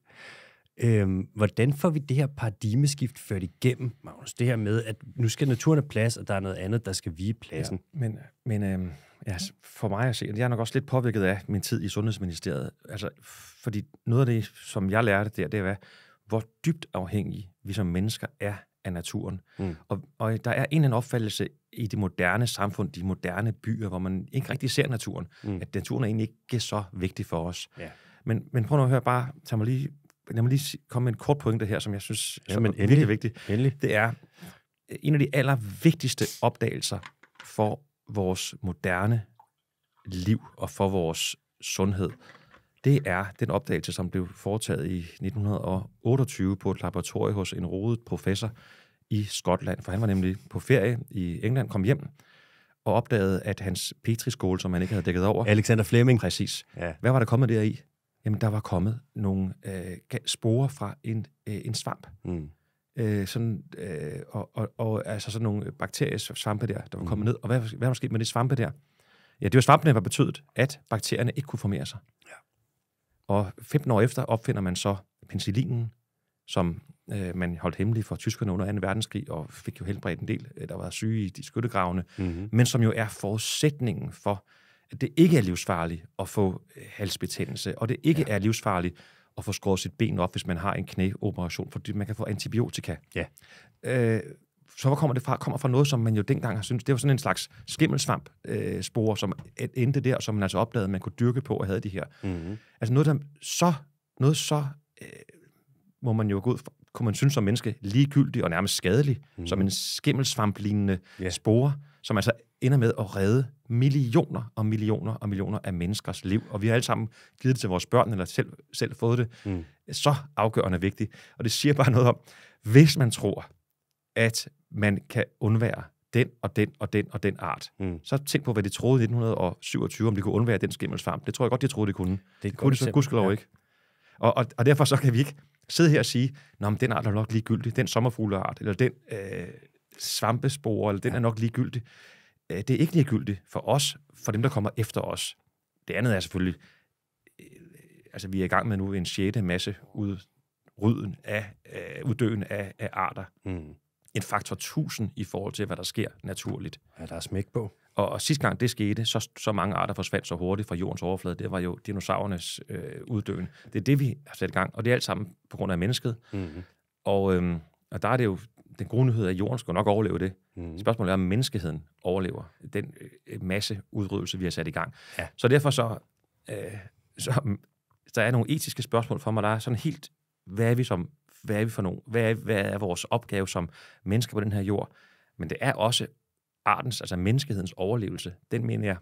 Øhm, hvordan får vi det her paradigmeskift ført igennem, Magnus? Det her med, at nu skal naturen have plads, og der er noget andet, der skal vige pladsen. Ja, men men øhm, ja, for mig at se, jeg er nok også lidt påvirket af min tid i Sundhedsministeriet. Altså, fordi noget af det, som jeg lærte der, det er, hvor dybt afhængige vi som mennesker er af naturen. Mm. Og, og der er en eller anden opfattelse i det moderne samfund, de moderne byer, hvor man ikke rigtig ser naturen, mm. at naturen er egentlig ikke så vigtig for os. Ja. Men, men prøv nu at høre bare, tag mig lige, lad mig lige komme med en kort pointe her, som jeg synes ja, som er endelig, virkelig vigtig. Endelig. Det er øh, en af de allervigtigste opdagelser for vores moderne liv og for vores sundhed, det er den opdagelse, som blev foretaget i 1928 på et laboratorium hos en rodet professor i Skotland, for han var nemlig på ferie i England, kom hjem og opdagede, at hans petriskål, som han ikke havde dækket over... Alexander Fleming. Præcis. Ja. Hvad var der kommet deri? Jamen, der var kommet nogle øh, spore fra en, øh, en svamp. Mm. Øh, sådan, øh, og, og, og altså sådan nogle bakteriesvampe der, der var kommet mm. ned. Og hvad, hvad var sket med de svampe der? Ja, det var svampene, der var betydet, at bakterierne ikke kunne formere sig. Ja. Og 15 år efter opfinder man så penicillinen, som øh, man holdt hemmelig for tyskerne under 2. verdenskrig, og fik jo helbredt en del, øh, der var syge i de skyttegravene, mm-hmm. men som jo er forudsætningen for, at det ikke er livsfarligt at få øh, halsbetændelse, og det ikke ja. er livsfarligt at få skåret sit ben op, hvis man har en knæoperation, fordi man kan få antibiotika. Ja. Øh, så kommer det fra, kommer fra noget, som man jo dengang har syntes, det var sådan en slags skimmelsvamp øh, spore, som endte der, som man altså opdagede, man kunne dyrke på og havde de her. Mm-hmm. Altså noget, der så, noget så øh, må man jo gå ud fra, kunne man synes som menneske ligegyldig og nærmest skadelig, mm. som en skimmelsvamp-lignende yeah. spore, som altså ender med at redde millioner og millioner og millioner af menneskers liv. Og vi har alle sammen givet det til vores børn, eller selv, selv fået det. Mm. Så afgørende vigtigt. Og det siger bare noget om, hvis man tror, at man kan undvære den og den og den og den art. Mm. Så tænk på, hvad de troede i 1927, om de kunne undvære den skimmelsfarm. Det tror jeg godt, de troede, de kunne. Det, det kunne de så gudskelov ja. ikke. Og, og, og derfor så kan vi ikke sidde her og sige, Nå, men den art er nok ligegyldig, den sommerfugleart, eller den øh, svampespore, eller den ja. er nok ligegyldig. Øh, det er ikke ligegyldigt for os, for dem, der kommer efter os. Det andet er selvfølgelig, øh, altså vi er i gang med nu en sjette masse ud, af, øh, uddøen af, af arter. Mm en faktor 1000 i forhold til, hvad der sker naturligt. Ja, der er smæk på. Og, og sidste gang det skete, så, så mange arter forsvandt så hurtigt fra jordens overflade, det var jo dinosaurernes øh, uddøen. Det er det, vi har sat i gang, og det er alt sammen på grund af mennesket. Mm-hmm. Og, øhm, og der er det jo den gode nyhed, at jorden skal nok overleve det. Mm. Spørgsmålet er, om menneskeheden overlever den øh, masse udryddelse, vi har sat i gang. Ja. Så derfor så, øh, så, der er nogle etiske spørgsmål for mig, der er sådan helt, hvad er vi som hvad er vi for nogen? Hvad er, hvad er vores opgave som mennesker på den her jord? Men det er også artens, altså menneskehedens overlevelse. Den mener jeg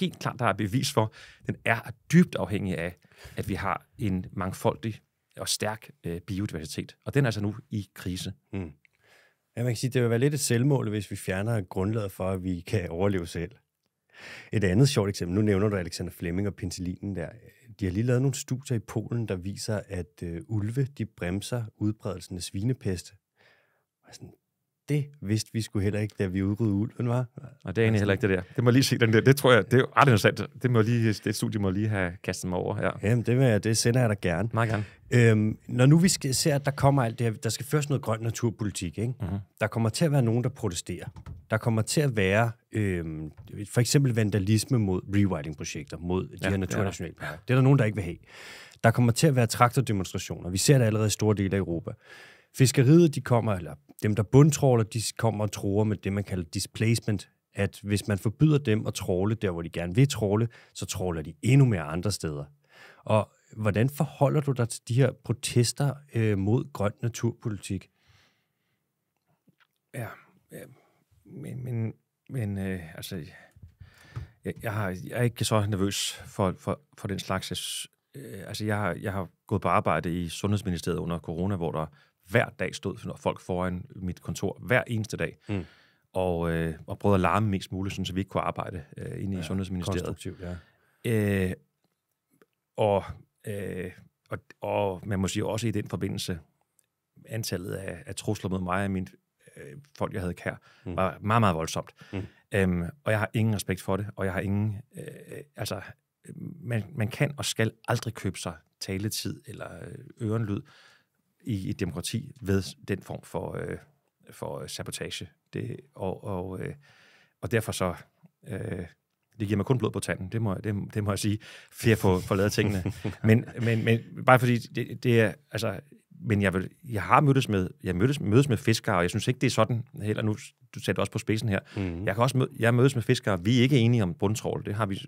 helt klart, der er bevis for. Den er dybt afhængig af, at vi har en mangfoldig og stærk øh, biodiversitet. Og den er altså nu i krise. Mm. Ja, man kan sige, det vil være lidt et selvmål, hvis vi fjerner grundlaget for, at vi kan overleve selv. Et andet sjovt eksempel, nu nævner du Alexander Fleming og penicillinen der de har lige lavet nogle studier i Polen, der viser, at øh, ulve de bremser udbredelsen af svinepest. Og sådan, det vidste vi skulle heller ikke, da vi udrydde ulven, var. Og det er egentlig heller ikke det der. Det må lige se den der. Det tror jeg, det er ret interessant. Det, må lige, det studie må lige have kastet mig over. Ja. Jamen, det, vil jeg, det sender jeg dig gerne. Meget gerne. Øhm, når nu vi skal, ser, at der kommer alt det her, der skal først noget grøn naturpolitik, ikke? Mm-hmm. der kommer til at være nogen, der protesterer. Der kommer til at være øhm, for eksempel vandalisme mod rewilding-projekter, mod de ja, her naturnationalparker. Ja. Det er der nogen, der ikke vil have. Der kommer til at være traktordemonstrationer. Vi ser det allerede i store dele af Europa. Fiskeriet, de kommer, eller dem, der bundtråler, de kommer og tror med det, man kalder displacement, at hvis man forbyder dem at tråle der, hvor de gerne vil tråle, så tråler de endnu mere andre steder. Og hvordan forholder du dig til de her protester øh, mod grøn naturpolitik? Ja, ja men, men, men øh, altså, jeg, jeg, har, jeg er ikke så nervøs for, for, for den slags. Jeg, øh, altså, jeg har, jeg har gået på arbejde i Sundhedsministeriet under corona, hvor der hver dag stod folk foran mit kontor, hver eneste dag. Mm. Og, øh, og prøvede at larme mest muligt, så vi ikke kunne arbejde øh, inde i ja, Sundhedsministeriet. Konstruktivt, ja. Øh, og, øh, og, og man må sige også i den forbindelse, antallet af, af trusler mod mig og min, øh, folk, jeg havde kær, mm. var meget, meget voldsomt. Mm. Øhm, og jeg har ingen respekt for det, og jeg har ingen... Øh, altså, man, man kan og skal aldrig købe sig taletid eller øh, ørenlyd i et demokrati ved den form for, øh, for øh, sabotage. Det, og, og, øh, og derfor så... Øh, det giver mig kun blod på tanden, det må, det, det må jeg sige, for at få, få lavet tingene. men, men, men bare fordi det, det er, altså, men jeg, vil, jeg har mødtes med, jeg mødtes, mødes med fiskere, og jeg synes ikke, det er sådan, heller nu, du sætter også på spidsen her, mm-hmm. jeg kan også møde, jeg mødes med fiskere, vi er ikke enige om bundtrål, det har vi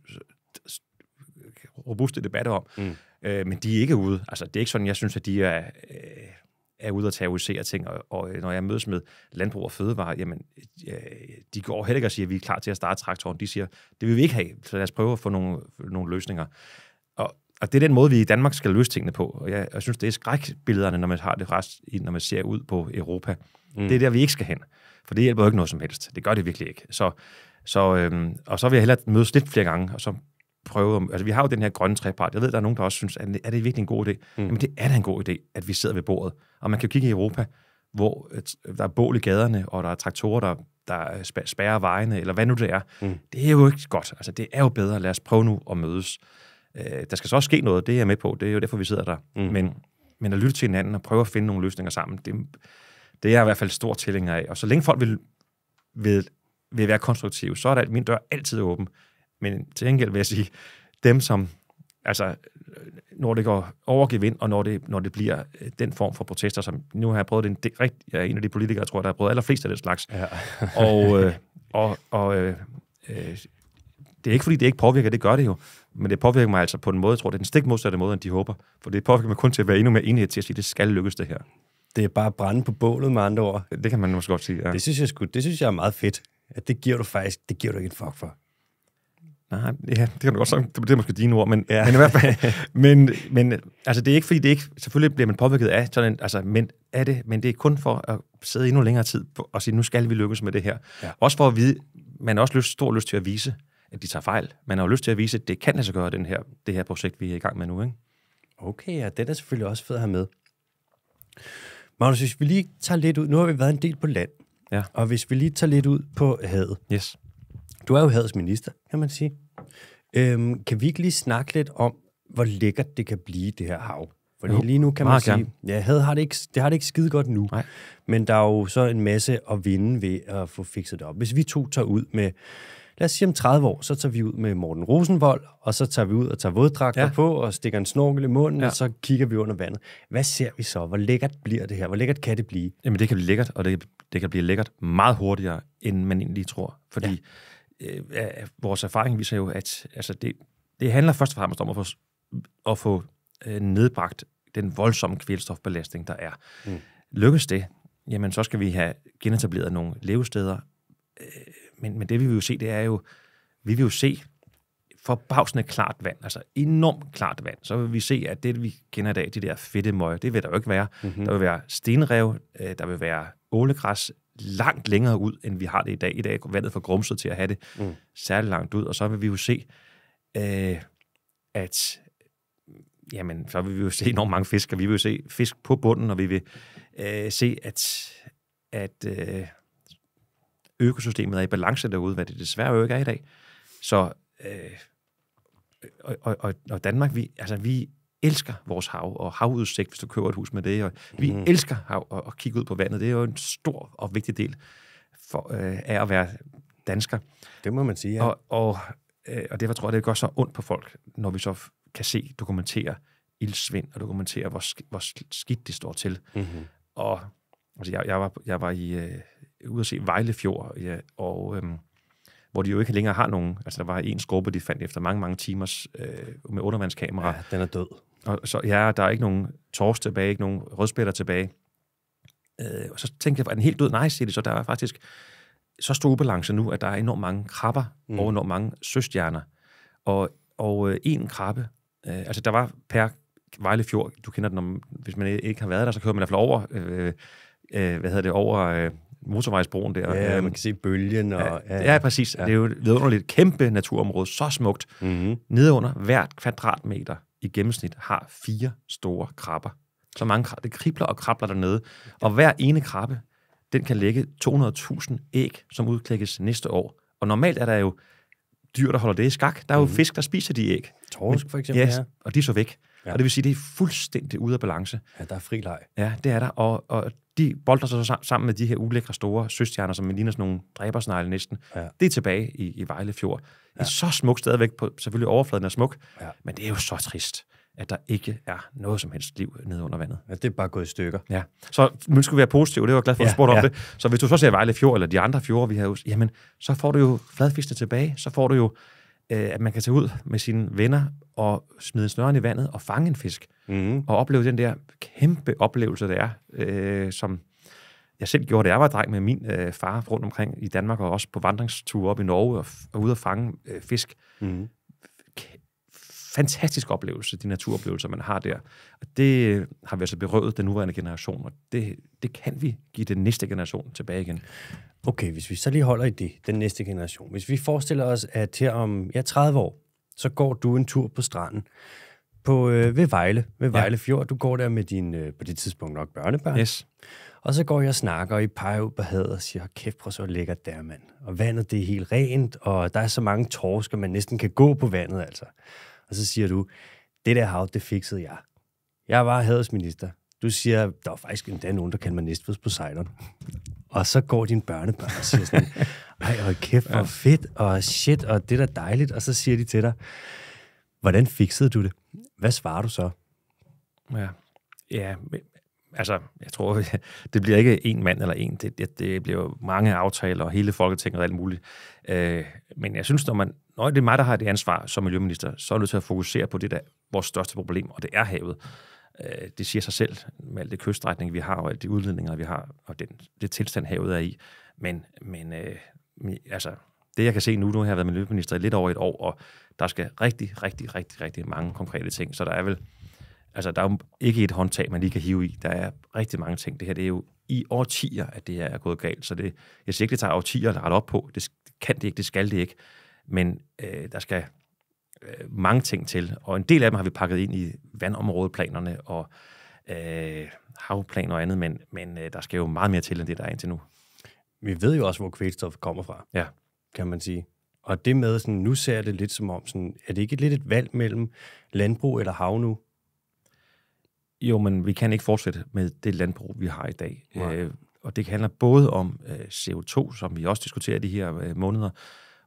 robuste debatter om, mm. Øh, men de er ikke ude. Altså, det er ikke sådan, jeg synes, at de er, øh, er ude og terrorisere ting. Og, og øh, når jeg mødes med landbrug og fødevare, jamen, øh, de går heller ikke og siger, at vi er klar til at starte traktoren. De siger, det vil vi ikke have, så lad os prøve at få nogle, nogle løsninger. Og, og det er den måde, vi i Danmark skal løse tingene på. Og jeg, jeg synes, det er skrækbillederne, når man har det rest, når man ser ud på Europa. Mm. Det er der, vi ikke skal hen. For det hjælper jo ikke noget som helst. Det gør det virkelig ikke. Så, så, øhm, og så vil jeg hellere mødes lidt flere gange, og så prøve, altså vi har jo den her grønne trepart, jeg ved, der er nogen, der også synes, at er det virkelig en god idé? Mm. Jamen det er da en god idé, at vi sidder ved bordet. Og man kan jo kigge i Europa, hvor øh, der er bål i gaderne, og der er traktorer, der, der spærrer vejene, eller hvad nu det er. Mm. Det er jo ikke godt. Altså, det er jo bedre. Lad os prøve nu at mødes. Øh, der skal så også ske noget, det er jeg med på. Det er jo derfor, vi sidder der. Mm. Men, men at lytte til hinanden og prøve at finde nogle løsninger sammen, det, det er jeg i hvert fald stor tilhænger af. Og så længe folk vil, vil, vil være konstruktive, så er der, min dør altid åben. Men til gengæld vil jeg sige, dem som, altså når det går overgevind, og når det, når det bliver øh, den form for protester, som nu har jeg prøvet, det en, det, rigt, jeg er en af de politikere, tror jeg, der har prøvet allerflest af den slags. Ja. og øh, og, og øh, øh, det er ikke, fordi det ikke påvirker, det gør det jo, men det påvirker mig altså på en måde, jeg tror, det er den stik modsatte måde, end de håber. For det påvirker mig kun til at være endnu mere enighed til at sige, det skal lykkes det her. Det er bare brænde på bålet med andre ord. Det kan man måske godt sige, ja. Det synes jeg, det synes jeg er meget fedt. At det giver du faktisk, det giver du ikke en fuck for. Nej, ja, det kan du godt sige. Det er måske dine ord, men, ja. men i hvert fald... men, men altså, det er ikke, fordi det ikke... Selvfølgelig bliver man påvirket af sådan en, altså, men, af det, men det er kun for at sidde endnu længere tid på, og sige, nu skal vi lykkes med det her. Ja. Også for at vide, man har også lyst, stor lyst til at vise, at de tager fejl. Man har jo lyst til at vise, at det kan altså gøre den her, det her projekt, vi er i gang med nu, ikke? Okay, ja, det er selvfølgelig også fedt at have med. Magnus, hvis vi lige tager lidt ud... Nu har vi været en del på land. Ja. Og hvis vi lige tager lidt ud på havet. Yes du er jo hadets minister, kan man sige. Øhm, kan vi ikke lige snakke lidt om, hvor lækkert det kan blive, det her hav? Fordi jo, lige nu kan man sige, gerne. ja, had har det, ikke, det har det ikke skide godt nu. Nej. Men der er jo så en masse at vinde ved at få fikset det op. Hvis vi to tager ud med, lad os sige om 30 år, så tager vi ud med Morten Rosenvold, og så tager vi ud og tager våddragter ja. på, og stikker en snorkel i munden, ja. og så kigger vi under vandet. Hvad ser vi så? Hvor lækkert bliver det her? Hvor lækkert kan det blive? Jamen det kan blive lækkert, og det, det kan blive lækkert meget hurtigere, end man egentlig tror. Fordi ja øh, vores erfaring viser jo, at altså det, det handler først og fremmest om at få, at få øh, nedbragt den voldsomme kvælstofbelastning, der er. Mm. Lykkes det, jamen så skal vi have genetableret nogle levesteder. Øh, men, men det vi vil jo se, det er jo, vi vil jo se forbavsende klart vand, altså enormt klart vand, så vil vi se, at det, vi kender i dag, de der fedte møger, det vil der jo ikke være. Mm-hmm. Der vil være stenrev, øh, der vil være ålegræs, langt længere ud, end vi har det i dag. I dag er vandet for grumset til at have det mm. særlig langt ud, og så vil vi jo se, øh, at jamen, så vil vi jo se enormt mange fisk, og vi vil jo se fisk på bunden, og vi vil øh, se, at, at øh, økosystemet er i balance derude, hvad det desværre jo ikke er i dag. Så, øh, og, og, og Danmark, vi, altså vi elsker vores hav og havudsigt, hvis du køber et hus med det. Og vi mm. elsker hav og, og kigge ud på vandet. Det er jo en stor og vigtig del for, øh, af at være dansker. Det må man sige, ja. Og, og, øh, og derfor tror jeg, det gør så ondt på folk, når vi så kan se, dokumentere ildsvind og dokumentere, hvor, sk- hvor skidt det står til. Mm-hmm. Og altså, jeg, jeg, var, jeg var i, øh, ude at se Vejlefjord, ja, og... øhm, hvor de jo ikke længere har nogen. Altså, der var en skruppe, de fandt efter mange, mange timers øh, med undervandskamera. Ja, den er død. Og så, ja, der er ikke nogen tors tilbage, ikke nogen rødspætter tilbage. Øh, og så tænkte jeg, er den helt død? Nej, siger de, så der er faktisk så stor ubalance nu, at der er enormt mange krabber mm. og enormt mange søstjerner. Og, og øh, en krabbe, øh, altså der var per Vejle Fjord, du kender den, om, hvis man ikke har været der, så kører man i hvert fald over, øh, øh, hvad hedder det, over øh, motorvejsbroen der. Ja, øh, man øhm, kan se bølgen. Og, ja, ja, ja, præcis. Ja. Det er jo et vidunderligt kæmpe naturområde, så smukt. Mm-hmm. Nede under hvert kvadratmeter i gennemsnit har fire store krabber. Så mange krabber. Det kribler og krabler dernede. Og hver ene krabbe, den kan lægge 200.000 æg, som udklækkes næste år. Og normalt er der jo dyr, der holder det i skak. Der er jo mm. fisk, der spiser de æg. Torsk for eksempel. Yes, ja, og de er så væk. Ja. Og det vil sige, at det er fuldstændig ude af balance. Ja, der er fri leg. Ja, det er der. Og, og de bolder sig så sammen med de her ulækre store søstjerner, som ligner sådan nogle dræbersnegle næsten. Ja. Det er tilbage i, i Vejle Fjord. Ja. er så smukt stadigvæk, på, selvfølgelig overfladen er smuk, ja. men det er jo så trist at der ikke er noget som helst liv nede under vandet. Ja, det er bare gået i stykker. Ja. Så nu skal vi være positive, det var jeg glad for, at du spurgte ja. om det. Så hvis du så ser Vejle Fjord eller de andre fjorde, vi har jamen, så får du jo fladfiskene tilbage, så får du jo, øh, at man kan tage ud med sine venner og smide snøren i vandet og fange en fisk. Mm. Og opleve den der kæmpe oplevelse, der er, øh, som jeg selv gjorde, det jeg var dreng med min øh, far rundt omkring i Danmark, og også på vandringsture op i Norge, og, og ude at fange øh, fisk. Mm. Fantastisk oplevelse, de naturoplevelser, man har der. Og det øh, har vi altså berøvet den nuværende generation, og det, det kan vi give den næste generation tilbage igen. Okay, hvis vi så lige holder i det, den næste generation. Hvis vi forestiller os, at her om ja, 30 år, så går du en tur på stranden, på, øh, ved Vejle, ved Vejle ja. Fjord. Du går der med din, øh, på det tidspunkt nok, børnebørn. Yes. Og så går jeg og snakker, og I peger ud på havet og siger, kæft, hvor så lækkert der, mand. Og vandet, det er helt rent, og der er så mange torsk, at man næsten kan gå på vandet, altså. Og så siger du, det der hav, det fikset jeg. Jeg var havets Du siger, der er faktisk endda nogen, der kan man næstveds på sejlerne. Og så går din børnebørn og siger sådan, ej, hold kæft, hvor fedt, og shit, og det er da dejligt. Og så siger de til dig, Hvordan fiksede du det? Hvad svarer du så? Ja, ja altså, jeg tror, det bliver ikke en mand eller en. Det, det, det bliver mange aftaler og hele Folketinget og alt muligt. Øh, men jeg synes, når man, når det er mig, der har det ansvar som miljøminister, så er du nødt til at fokusere på det, der vores største problem, og det er havet. Øh, det siger sig selv med alt det kyststrækning, vi har, og alle de udledninger, vi har, og den, det tilstand, havet er i. Men, men øh, altså, det jeg kan se nu, nu har jeg været miljøminister i lidt over et år, og der skal rigtig, rigtig, rigtig, rigtig mange konkrete ting. Så der er vel, altså der er jo ikke et håndtag, man lige kan hive i. Der er rigtig mange ting. Det her, det er jo i årtier, at det her er gået galt. Så det, jeg siger ikke, det tager årtier at rette op på. Det kan det ikke, det skal det ikke. Men øh, der skal øh, mange ting til. Og en del af dem har vi pakket ind i vandområdeplanerne og øh, havplaner og andet, men, men øh, der skal jo meget mere til, end det, der er indtil nu. Vi ved jo også, hvor kvælstof kommer fra, ja. kan man sige. Og det med, sådan, nu ser jeg det lidt som om, sådan, er det ikke lidt et valg mellem landbrug eller hav nu? Jo, men vi kan ikke fortsætte med det landbrug, vi har i dag. Øh, og det handler både om øh, CO2, som vi også diskuterer de her øh, måneder,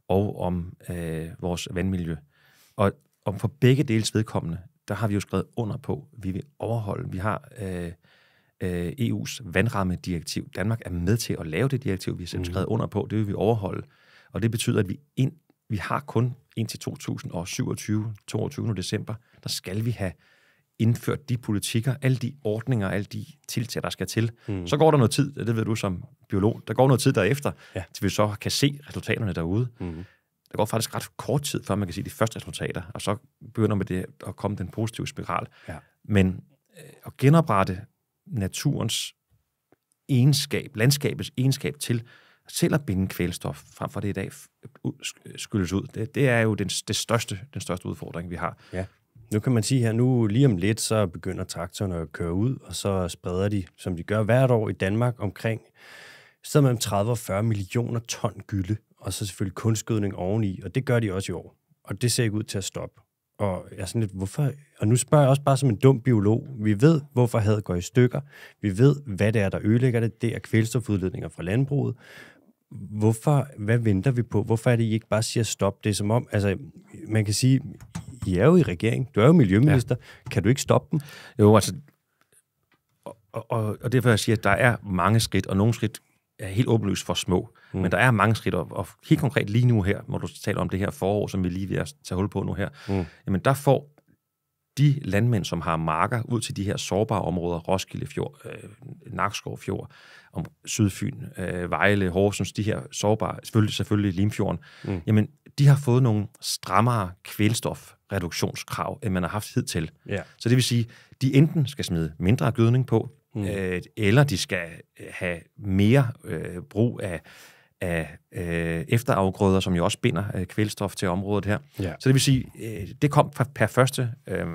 og om øh, vores vandmiljø. Og om for begge deles vedkommende, der har vi jo skrevet under på, at vi vil overholde. Vi har øh, øh, EU's vandrammedirektiv. Danmark er med til at lave det direktiv, vi har mm. skrevet under på. Det vil vi overholde. Øh, og det betyder, at vi, ind, vi har kun indtil 2027, 22. december, der skal vi have indført de politikker, alle de ordninger, alle de tiltag, der skal til. Mm. Så går der noget tid, det ved du som biolog, der går noget tid derefter, ja. til vi så kan se resultaterne derude. Mm. Der går faktisk ret kort tid, før man kan se de første resultater, og så begynder med det at komme den positive spiral. Ja. Men øh, at genoprette naturens egenskab, landskabets egenskab til selv at binde kvælstof, frem for det i dag skyldes ud. Det, det er jo den, det største, den største udfordring, vi har. Ja. Nu kan man sige her, nu lige om lidt, så begynder traktorerne at køre ud, og så spreder de, som de gør hvert år i Danmark, omkring så mellem 30 og 40 millioner ton gylde, og så selvfølgelig kunstgødning oveni, og det gør de også i år. Og det ser ikke ud til at stoppe. Og jeg er sådan lidt, hvorfor? Og nu spørger jeg også bare som en dum biolog. Vi ved, hvorfor havet går i stykker. Vi ved, hvad det er, der ødelægger det. Det er kvælstofudledninger fra landbruget hvorfor, hvad venter vi på? Hvorfor er det, I ikke bare siger stop? Det er som om, altså, man kan sige, I er jo i regering, du er jo miljøminister, ja. kan du ikke stoppe dem? Jo, altså, og, og, og derfor jeg siger, at der er mange skridt, og nogle skridt er helt åbenlyst for små. Mm. Men der er mange skridt, og, og helt konkret lige nu her, hvor du taler om det her forår, som vi lige vil tage hul på nu her, mm. jamen der får de landmænd, som har marker ud til de her sårbare områder, Roskilde Fjord, øh, Nakskov Fjord, om Sydfyn, øh, Vejle, Horsens, de her sårbare, selvfølgelig, selvfølgelig Limfjorden, mm. jamen de har fået nogle strammere kvælstofreduktionskrav, end man har haft hidtil. Ja. Så det vil sige, de enten skal smide mindre gødning på, mm. øh, eller de skal have mere øh, brug af af øh, efterafgrøder, som jo også binder øh, kvælstof til området her. Ja. Så det vil sige, øh, det kom fra, per 1. Øh,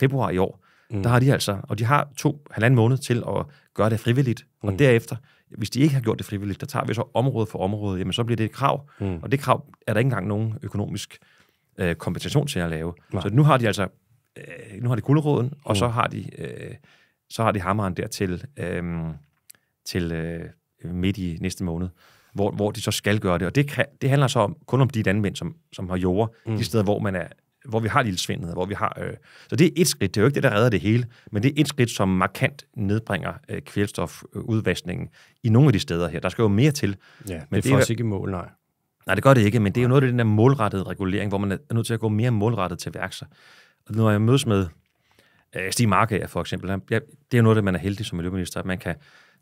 februar i år. Mm. Der har de altså, og de har to, halvanden måned til at gøre det frivilligt, mm. og derefter, hvis de ikke har gjort det frivilligt, der tager vi så område for område, jamen så bliver det et krav, mm. og det krav er der ikke engang nogen økonomisk øh, kompensation til at lave. Nej. Så nu har de altså, øh, nu har de guldråden, og mm. så har de, øh, så har de hammeren dertil, øh, til øh, midt i næste måned hvor, hvor de så skal gøre det. Og det, kan, det handler så om, kun om de landmænd, som, som har jord, mm. de steder, hvor man er hvor vi har svindel, hvor vi har... Øh, så det er et skridt, det er jo ikke det, der redder det hele, men det er et skridt, som markant nedbringer øh, kvælstofudvaskningen i nogle af de steder her. Der skal jo mere til. Ja, men det, det får os ikke mål, nej. Nej, det gør det ikke, men det er jo noget af den der målrettede regulering, hvor man er nødt til at gå mere målrettet til værks. Og når jeg mødes med øh, Stig Marker, for eksempel, han, det er jo noget, det man er heldig som miljøminister, at man kan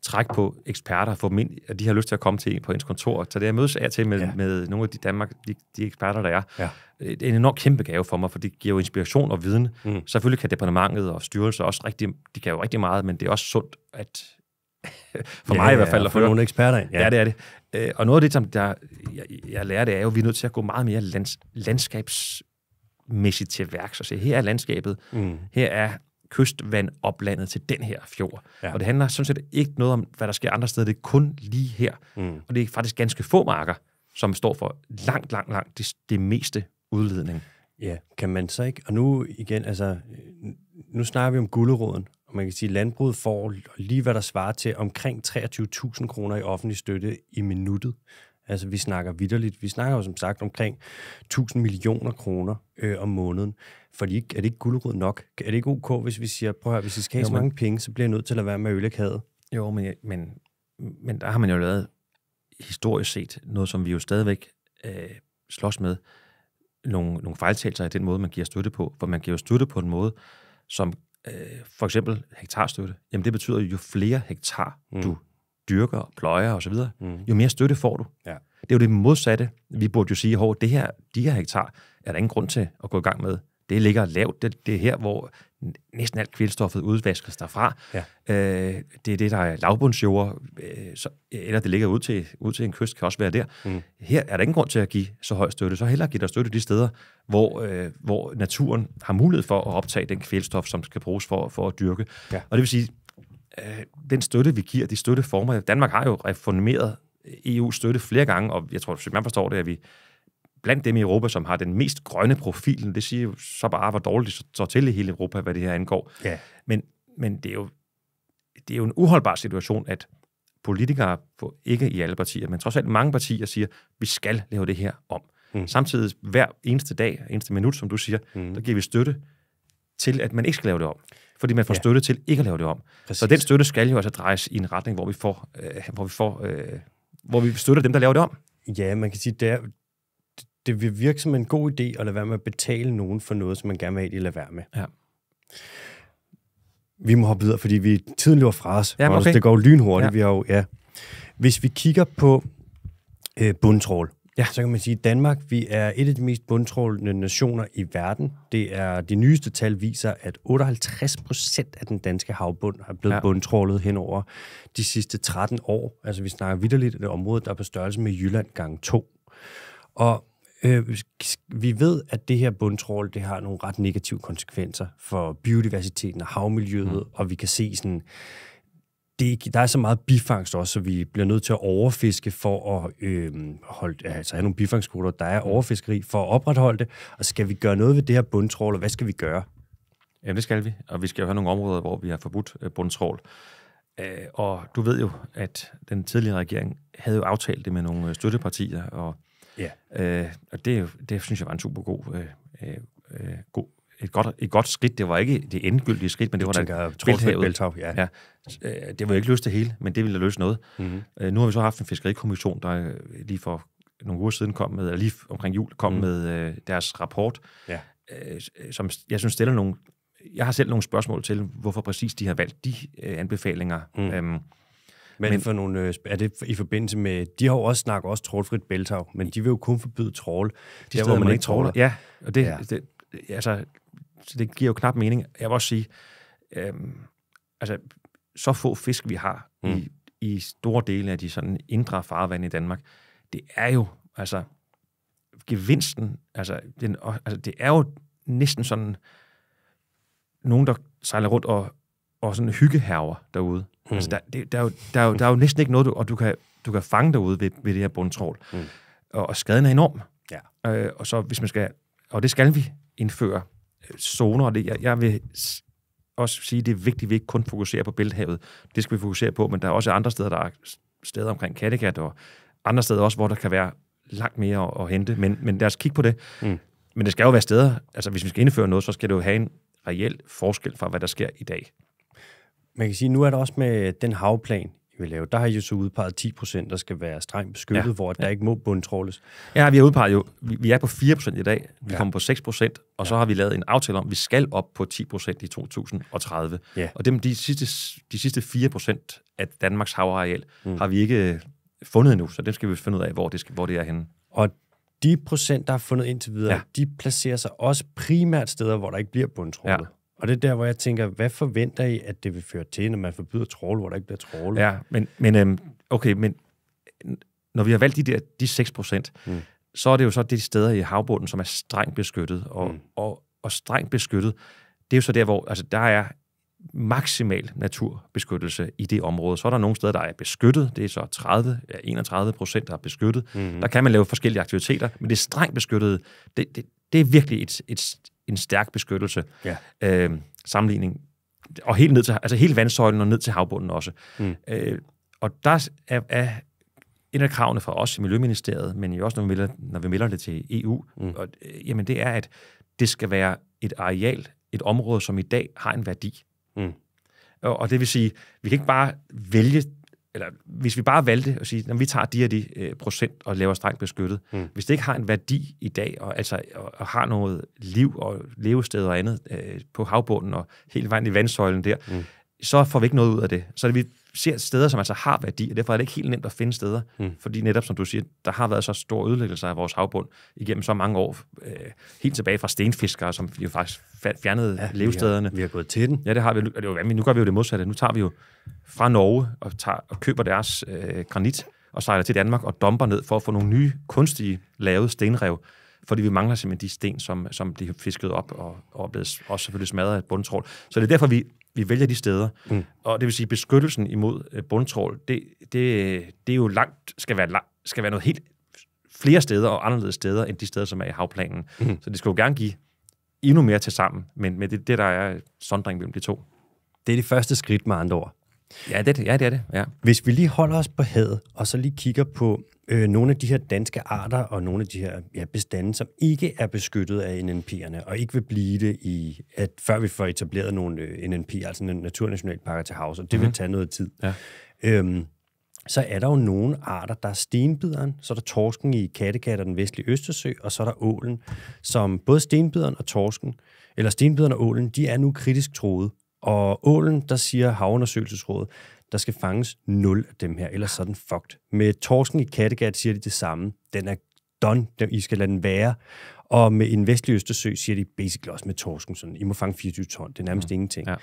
træk på eksperter, få dem ind, at de har lyst til at komme til på ens kontor. Så det jeg mødes af til med, ja. med nogle af de Danmark, de, de eksperter, der er. Ja. Øh, det er en enorm kæmpe gave for mig, for det giver jo inspiration og viden. Mm. Selvfølgelig kan departementet og styrelser også rigtig, de kan jo rigtig meget, men det er også sundt, at for ja, mig i hvert fald. Ja, at få nogle eksperter ind. Ja. ja, det er det. Øh, og noget af det, som der, jeg, jeg lærer, det er jo, at vi er nødt til at gå meget mere lands, landskabsmæssigt til værks og se, her er landskabet, mm. her er oplandet til den her fjord. Ja. Og det handler sådan set ikke noget om, hvad der sker andre steder. Det er kun lige her. Mm. Og det er faktisk ganske få marker, som står for langt, langt, langt det, det meste udledning. Ja, kan man så ikke... Og nu igen, altså... Nu snakker vi om gulderåden, og man kan sige, at landbruget får lige hvad der svarer til omkring 23.000 kroner i offentlig støtte i minuttet Altså, vi snakker vidderligt. Vi snakker jo som sagt omkring 1000 millioner kroner øh, om måneden. Fordi er det ikke guldrød nok? Er det ikke ok, hvis vi siger, prøv at høre, hvis vi skal have jo, så mange men... penge, så bliver jeg nødt til at være med ølekade? Jo, men, men, men der har man jo lavet historisk set noget, som vi jo stadigvæk øh, slås med. Nogle, nogle fejltagelser i den måde, man giver støtte på. For man giver støtte på en måde, som øh, for eksempel hektarstøtte. Jamen det betyder jo, jo flere hektar, mm. du dyrker og pløjer osv., mm. jo mere støtte får du. Ja. Det er jo det modsatte. Vi burde jo sige, at det her, de her hektar er der ingen grund til at gå i gang med. Det ligger lavt. Det, det er her, hvor næsten alt kvælstoffet udvaskes derfra. Ja. Øh, det er det, der er lavbundsjord, øh, så, eller det ligger ud til, ud til en kyst, kan også være der. Mm. Her er der ingen grund til at give så høj støtte. Så hellere give dig støtte de steder, hvor, øh, hvor naturen har mulighed for at optage den kvælstof, som skal bruges for, for at dyrke. Ja. Og det vil sige, øh, den støtte, vi giver, de støtteformer. Danmark har jo reformeret EU-støtte flere gange, og jeg tror, at man forstår det, at vi blandt dem i Europa, som har den mest grønne profil, det siger jo så bare, hvor dårligt det står til i hele Europa, hvad det her angår. Ja. Men, men det, er jo, det er jo en uholdbar situation, at politikere, på, ikke i alle partier, men trods alt mange partier, siger, vi skal lave det her om. Mm. Samtidig hver eneste dag, eneste minut, som du siger, mm. der giver vi støtte til, at man ikke skal lave det om. Fordi man får ja. støtte til ikke at lave det om. Præcis. Så den støtte skal jo altså drejes i en retning, hvor vi får, øh, hvor vi får, øh, hvor vi støtter dem, der laver det om. Ja, man kan sige, det, er, det vil virke som en god idé at lade være med at betale nogen for noget, som man gerne vil have, de lader være med. Ja. Vi må hoppe videre, fordi vi tiden løber fra os. Ja, okay. Det går jo lynhurtigt. Ja. Vi har jo, ja. Hvis vi kigger på øh, bundtrål, Ja. Så kan man sige, at Danmark vi er et af de mest bundtrålende nationer i verden. Det er de nyeste tal viser, at 58 procent af den danske havbund er blevet ja. bundtrålet henover de sidste 13 år. Altså vi snakker vidderligt et område, der er på størrelse med Jylland gang 2. Og øh, vi ved, at det her bundtrål det har nogle ret negative konsekvenser for biodiversiteten og havmiljøet, mm. og vi kan se sådan det, der er så meget bifangst også, så vi bliver nødt til at overfiske for at øh, holde, altså have nogle bifangskvoter. Der er overfiskeri for at opretholde det, og skal vi gøre noget ved det her bundtrål, og hvad skal vi gøre? Jamen det skal vi, og vi skal jo have nogle områder, hvor vi har forbudt øh, bundtrål. Øh, og du ved jo, at den tidligere regering havde jo aftalt det med nogle øh, støttepartier, og, ja. øh, og det, det synes jeg var en super god, øh, øh, god et godt, et godt skridt. Det var ikke det endegyldige skridt, men det var da Bælthavet. Ja. ja. Øh, det var ikke løst det hele, men det ville løse noget. Mm-hmm. Nu har vi så haft en fiskerikommission, der øh, lige for nogle uger siden kom med, eller lige omkring jul, kom mm. med deres rapport, ja. som jeg synes stiller nogle... Jeg har selv nogle spørgsmål til, hvorfor præcis de har valgt de anbefalinger. Mm. Øhm, men, men for nogle, er det i forbindelse med... De har jo også snakket også trålfrit bæltag, men de vil jo kun forbyde trål. De der, steder, hvor man, man ikke tråler. Ja, og det, ja. det, altså, så det giver jo knap mening. Jeg vil også sige, øhm, altså, så få fisk, vi har mm. i, i store dele af de sådan indre farvande i Danmark, det er jo, altså, gevinsten, altså, den, altså det er jo næsten sådan nogen, der sejler rundt og, og sådan hyggeherver derude. Mm. Altså, der, det, der, er jo, der, er jo, der er jo næsten ikke noget, du, og du kan, du kan fange derude ved, ved det her bundtrål. Mm. Og, og skaden er enorm. Ja. Øh, og så hvis man skal, og det skal vi indføre zoner, og det, jeg, jeg vil også sige, det er vigtigt, at vi ikke kun fokuserer på Bælthavet. Det skal vi fokusere på, men der er også andre steder, der er steder omkring Kattegat, og andre steder også, hvor der kan være langt mere at, at hente. Men, men lad os kigge på det. Mm. Men det skal jo være steder, altså hvis vi skal indføre noget, så skal det jo have en reel forskel fra, hvad der sker i dag. Man kan sige, nu er der også med den havplan i vil lave, der har I jo så udpeget 10 procent, der skal være strengt beskyttet, ja. hvor der ja. ikke må bundtråles. Ja, vi har udpeget jo, vi, vi er på 4 procent i dag, vi ja. kommer på 6 procent, og ja. så har vi lavet en aftale om, at vi skal op på 10 procent i 2030. Ja. Og dem, de, sidste, de sidste 4 procent af Danmarks havareal mm. har vi ikke fundet endnu, så dem skal vi finde ud af, hvor det, skal, hvor det er henne. Og de procent, der er fundet indtil videre, ja. de placerer sig også primært steder, hvor der ikke bliver bundtrålet. Ja. Og det er der, hvor jeg tænker, hvad forventer I, at det vil føre til, når man forbyder trål, hvor der ikke bliver trål? Ja, men, men øhm, okay, men når vi har valgt de der de 6 procent, mm. så er det jo så de steder i havbunden, som er strengt beskyttet. Og, mm. og, og strengt beskyttet, det er jo så der, hvor altså, der er maksimal naturbeskyttelse i det område. Så er der nogle steder, der er beskyttet. Det er så 30, ja, 31 procent, der er beskyttet. Mm-hmm. Der kan man lave forskellige aktiviteter, men det er strengt beskyttet. det, det, det er virkelig et, et, en stærk beskyttelse. Ja. Øh, sammenligning. Og helt ned til, altså hele vandsøjlen og ned til havbunden også. Mm. Øh, og der er, er en af kravene fra os i Miljøministeriet, men jo også når vi melder, når vi melder det til EU, mm. og, øh, jamen det er, at det skal være et areal, et område, som i dag har en værdi. Mm. Og, og det vil sige, vi kan ikke bare vælge eller hvis vi bare valgte at sige, at vi tager de her de øh, procent og laver strengt beskyttet, mm. hvis det ikke har en værdi i dag, og altså og, og har noget liv og levested og andet øh, på havbunden og helt vejen i vandsøjlen der, mm. så får vi ikke noget ud af det. Så det, vi ser steder, som altså har værdi, og derfor er det ikke helt nemt at finde steder, mm. fordi netop som du siger, der har været så stor ødelæggelse af vores havbund igennem så mange år, øh, helt tilbage fra stenfiskere, som jo faktisk fjernede ja, levestederne. Vi har, vi har gået til den. Ja, det har vi. Det er jo, nu gør vi jo det modsatte. Nu tager vi jo fra Norge og, tager, og køber deres øh, granit og sejler til Danmark og dumper ned for at få nogle nye, kunstige, lavede stenrev, fordi vi mangler simpelthen de sten, som, som har fisket op og, og blevet også selvfølgelig smadret af bundtrål. Så det er derfor, vi vi vælger de steder. Mm. Og det vil sige, beskyttelsen imod øh, bundtrål, det, det, det er jo langt, skal være, langt, skal være noget helt flere steder og anderledes steder, end de steder, som er i havplanen. Mm. Så det skal jo gerne give endnu mere til sammen, men, med det det, der er sondring mellem de to. Det er det første skridt, med andre ord. Ja, det, ja, det er det. Ja. Hvis vi lige holder os på havet, og så lige kigger på øh, nogle af de her danske arter og nogle af de her ja, bestande, som ikke er beskyttet af NNP'erne, og ikke vil blive det, i, at før vi får etableret nogle øh, NNP'er, altså en naturnationalpark til havs, og det mm. vil mhm. tage noget tid. Ja. Øhm, så er der jo nogle arter, der er stenbideren, så er der torsken i Kattegat og den vestlige Østersø, og så er der ålen, som både stenbideren og torsken, eller stenbideren og ålen, de er nu kritisk troet. Og ålen, der siger Havundersøgelsesrådet, der skal fanges nul af dem her, ellers sådan fucked. Med torsken i Kattegat siger de det samme. Den er done, den, I skal lade den være. Og med en vestlig Østersø siger de basically også med torsken sådan, I må fange 24 ton, det er nærmest mm. ingenting. Ja.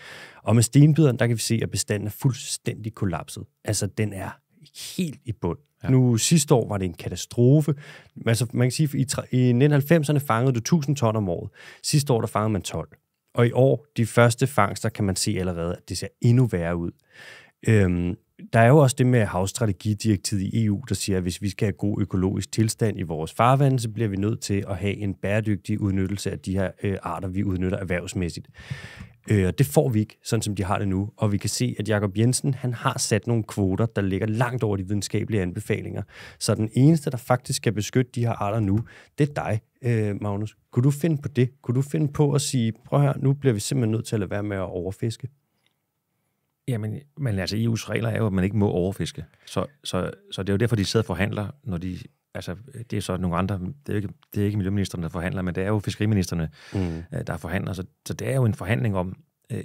Og med stenbideren, der kan vi se, at bestanden er fuldstændig kollapset. Altså, den er helt i bund. Ja. Nu sidste år var det en katastrofe. Altså, man kan sige, at i, i 1990'erne fangede du 1000 ton om året. Sidste år, der fangede man 12. Og i år, de første fangster, kan man se allerede, at det ser endnu værre ud. Øhm, der er jo også det med havstrategidirektivet i EU, der siger, at hvis vi skal have god økologisk tilstand i vores farvande, så bliver vi nødt til at have en bæredygtig udnyttelse af de her øh, arter, vi udnytter erhvervsmæssigt. Øh, og det får vi ikke, sådan som de har det nu. Og vi kan se, at Jakob Jensen han har sat nogle kvoter, der ligger langt over de videnskabelige anbefalinger. Så den eneste, der faktisk skal beskytte de her arter nu, det er dig, øh, Magnus. Kunne du finde på det? Kunne du finde på at sige, prøv her, nu bliver vi simpelthen nødt til at lade være med at overfiske? Jamen, men altså EU's regler er jo, at man ikke må overfiske. Så, så, så det er jo derfor, de sidder og forhandler, når de... Altså, det er så nogle andre... Det er jo ikke, det er ikke miljøministerne, der forhandler, men det er jo fiskeriministerne, mm. Øh, der forhandler. Så, så det er jo en forhandling om, øh,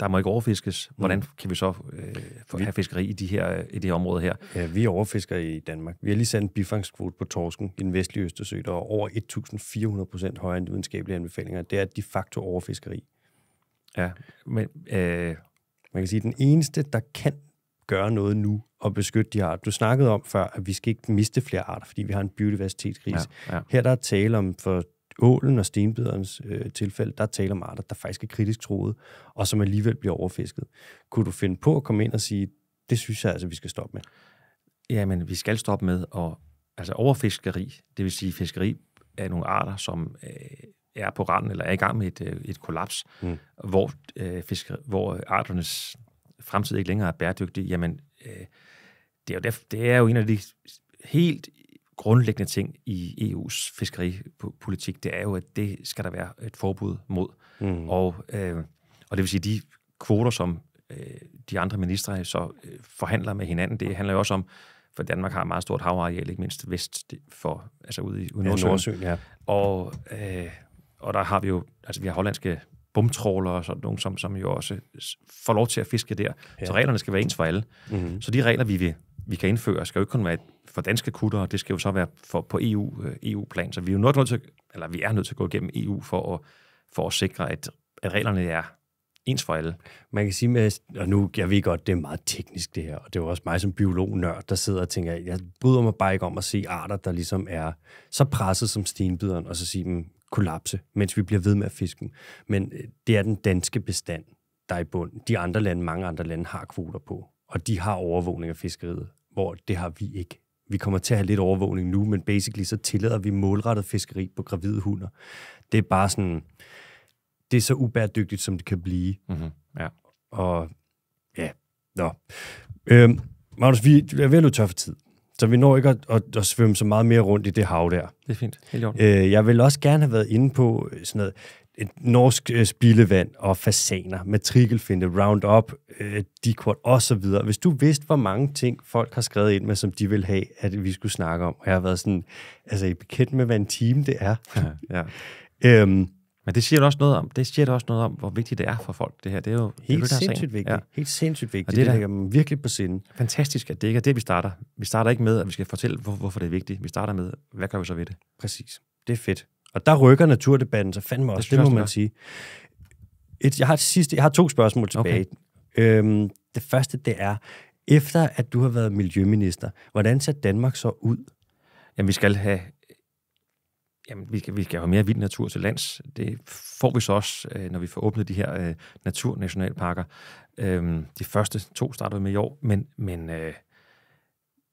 der må ikke overfiskes. Hvordan mm. kan vi så øh, få, vi, fiskeri i de her, i det her område her? Ja, vi overfisker i Danmark. Vi har lige sat en bifangskvote på torsken i den vestlige Østersø, der er over 1.400 procent højere end videnskabelige anbefalinger. Det er de facto overfiskeri. Ja, men... Øh, man kan sige, at den eneste, der kan gøre noget nu og beskytte de arter. Du snakkede om før, at vi skal ikke miste flere arter, fordi vi har en biodiversitetskrise. Ja, ja. Her der er tale om for ålen og stenbiderens øh, tilfælde, der er tale om arter, der faktisk er kritisk troet, og som alligevel bliver overfisket. Kunne du finde på at komme ind og sige, det synes jeg altså, vi skal stoppe med? Jamen, vi skal stoppe med at altså overfiskeri, det vil sige fiskeri af nogle arter, som øh, er på randen eller er i gang med et, øh, et kollaps, mm. hvor, øh, fisker, hvor øh, arternes fremtid ikke længere er bæredygtig, jamen øh, det, er jo derfor, det er jo en af de helt grundlæggende ting i EU's fiskeripolitik, det er jo, at det skal der være et forbud mod. Mm. Og, øh, og det vil sige, de kvoter, som øh, de andre ministre øh, så øh, forhandler med hinanden, det handler jo også om, for Danmark har et meget stort havareal, ikke mindst vest for, altså ude i ude Nordsøen. Nordsøen ja. Og, øh, og der har vi jo, altså vi har hollandske bumtråler og sådan nogle, som, som jo også får lov til at fiske der. Ja. Så reglerne skal være ens for alle. Mm-hmm. Så de regler, vi, vil, vi kan indføre, skal jo ikke kun være for danske kutter, det skal jo så være for, på EU, øh, EU-plan. Så vi er jo nødt til, eller vi er nødt til at gå igennem EU for at, for at sikre, at, at reglerne er ens for alle. Man kan sige med, og nu, jeg ved godt, det er meget teknisk det her, og det er jo også mig som biolog-nørd, der sidder og tænker, jeg bryder mig bare ikke om at se arter, der ligesom er så presset som stenbideren, og så sige dem, mm, kollapse, mens vi bliver ved med at fiske dem. Men øh, det er den danske bestand, der er i bund. De andre lande, mange andre lande, har kvoter på, og de har overvågning af fiskeriet, hvor det har vi ikke. Vi kommer til at have lidt overvågning nu, men basically så tillader vi målrettet fiskeri på gravide hunder. Det er bare sådan, det er så ubæredygtigt, som det kan blive. Mm-hmm. Ja. Og ja, nå. Øhm, Magnus, vi er ved at løbe tør for tid så vi når ikke at, at, at svømme så meget mere rundt i det hav der. Det er fint. Helt øh, jeg vil også gerne have været inde på øh, sådan noget, et norsk øh, spildevand og fasaner, matrikelfinde, roundup, øh, dikort og så videre. Hvis du vidste, hvor mange ting folk har skrevet ind med, som de vil have, at vi skulle snakke om, og jeg har været sådan, altså i bekendt med, hvad en time det er. Ja, ja. øhm, men det siger også noget om, det siger også noget om, hvor vigtigt det er for folk, det her. Det er jo helt det, sindssygt vigtigt. Ja. Helt sindssygt vigtigt. Og det, det ligger virkelig på sinde. Fantastisk, at det ikke er det, vi starter. Vi starter ikke med, at vi skal fortælle, hvor, hvorfor det er vigtigt. Vi starter med, hvad gør vi så ved det? Præcis. Det er fedt. Og der rykker naturdebatten så fandme også, det, det må man sige. Et, jeg, har sidste, jeg har to spørgsmål tilbage. Okay. Øhm, det første, det er, efter at du har været miljøminister, hvordan ser Danmark så ud? Jamen, vi skal have jamen, vi skal, vi skal have mere vild natur til lands. Det får vi så også, øh, når vi får åbnet de her øh, naturnationalparker. Øhm, de første to starter med i år, men, men, øh,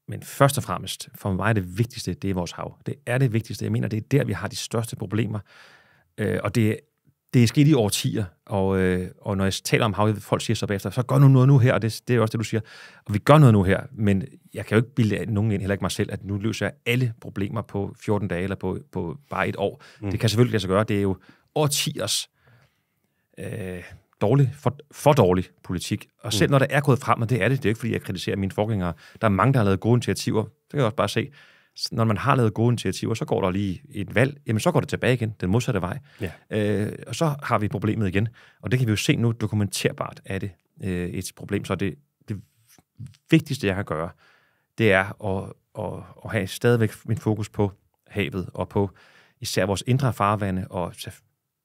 men først og fremmest, for mig er det vigtigste, det er vores hav. Det er det vigtigste. Jeg mener, det er der, vi har de største problemer. Og det det er sket i årtier, og, øh, og når jeg taler om havet, folk siger så bagefter, så gør nu noget nu her, og det, det er også det, du siger. Og vi gør noget nu her, men jeg kan jo ikke bilde nogen ind, heller ikke mig selv, at nu løser jeg alle problemer på 14 dage eller på, på bare et år. Mm. Det kan selvfølgelig lade sig gøre. Det er jo årtiers øh, dårlig, for, for dårlig politik. Og selv mm. når der er gået frem, og det er det, det er ikke, fordi jeg kritiserer mine forgængere, der er mange, der har lavet gode initiativer, det kan jeg også bare se, når man har lavet gode initiativer, så går der lige et valg, jamen så går det tilbage igen, den modsatte vej. Ja. Øh, og så har vi problemet igen. Og det kan vi jo se nu dokumenterbart, er det øh, et problem. Så det, det vigtigste, jeg kan gøre, det er at, at, at have stadigvæk min fokus på havet og på især vores indre farvande og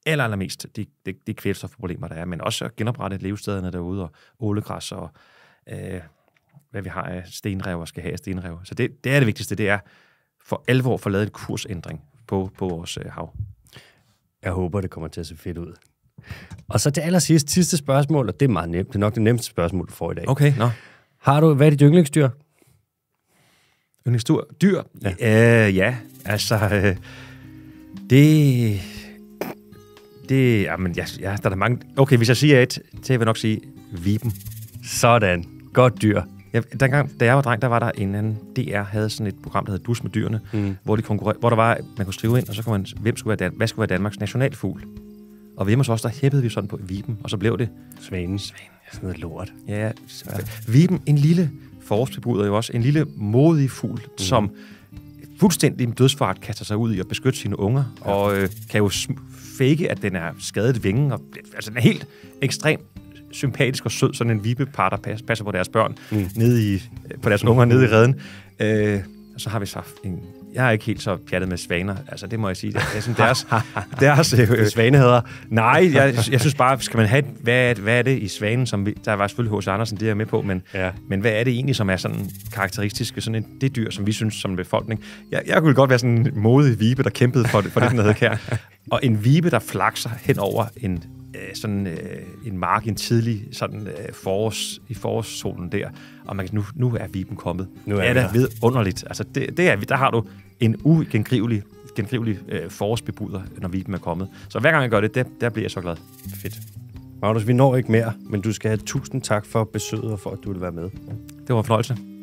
aller, allermest de, de, de kvælstofproblemer, der er, men også at genoprette levestederne derude og ålegræs og øh, hvad vi har af stenrev og skal have af stenrev. Så det, det er det vigtigste, det er for alvor får lavet en kursændring på, på vores øh, hav. Jeg håber, det kommer til at se fedt ud. Og så til allersidst, sidste spørgsmål, og det er meget nemt. Det er nok det nemmeste spørgsmål, du får i dag. Okay, nå. Har du, hvad er dit yndlingsdyr? Yndlingsdyr? Dyr? Ja, øh, ja. altså... Øh, det... Det... Jamen, ja, ja, der er mange... Okay, hvis jeg siger et, så vil jeg nok sige viben. Sådan. Godt dyr. Ja, dengang, da jeg var dreng, der var der en anden... DR havde sådan et program, der hed Dus med dyrene, mm. hvor, de konkurrer, hvor der var, man kunne skrive ind, og så kunne man... Hvem skulle være Dan- hvad skulle være Danmarks nationalfugl? Og hjemme hos os, der hæppede vi sådan på Viben, og så blev det... Svanen. Svanen. Sådan noget lort. Ja, ja. Viben, en lille forårsbebruder jo også, en lille modig fugl, mm. som fuldstændig med dødsfart kaster sig ud i at beskytte sine unger, ja. og øh, kan jo fake, at den er skadet vingen, og altså den er helt ekstrem sympatisk og sød sådan en vibepar, der passer på deres børn, mm. nede i, på deres unger nede i redden. Øh, og så har vi så en jeg er ikke helt så pjattet med svaner. Altså, det må jeg sige. Det er sådan deres, deres øh, svanehader. Nej, jeg, jeg synes bare, skal man have, hvad, hvad er det i svanen, som vi, der var selvfølgelig H.C. Andersen, det er jeg med på, men, ja. men hvad er det egentlig, som er sådan karakteristisk ved sådan en, det dyr, som vi synes som en befolkning? Jeg, jeg kunne godt være sådan en modig vibe, der kæmpede for, for det, den hedder her. Og en vibe, der flakser hen over en Øh, sådan øh, en mark en tidlig sådan øh, forårs, i forårssolen der, og man kan nu, nu er viben kommet. Nu er, er det ved underligt. Altså det, det er, der har du en ugengrivelig gengrivelig øh, forårsbebudder, når viben er kommet. Så hver gang jeg gør det, der, der bliver jeg så glad. Fedt. Magnus, vi når ikke mere, men du skal have tusind tak for besøget og for, at du vil være med. Det var en fornøjelse.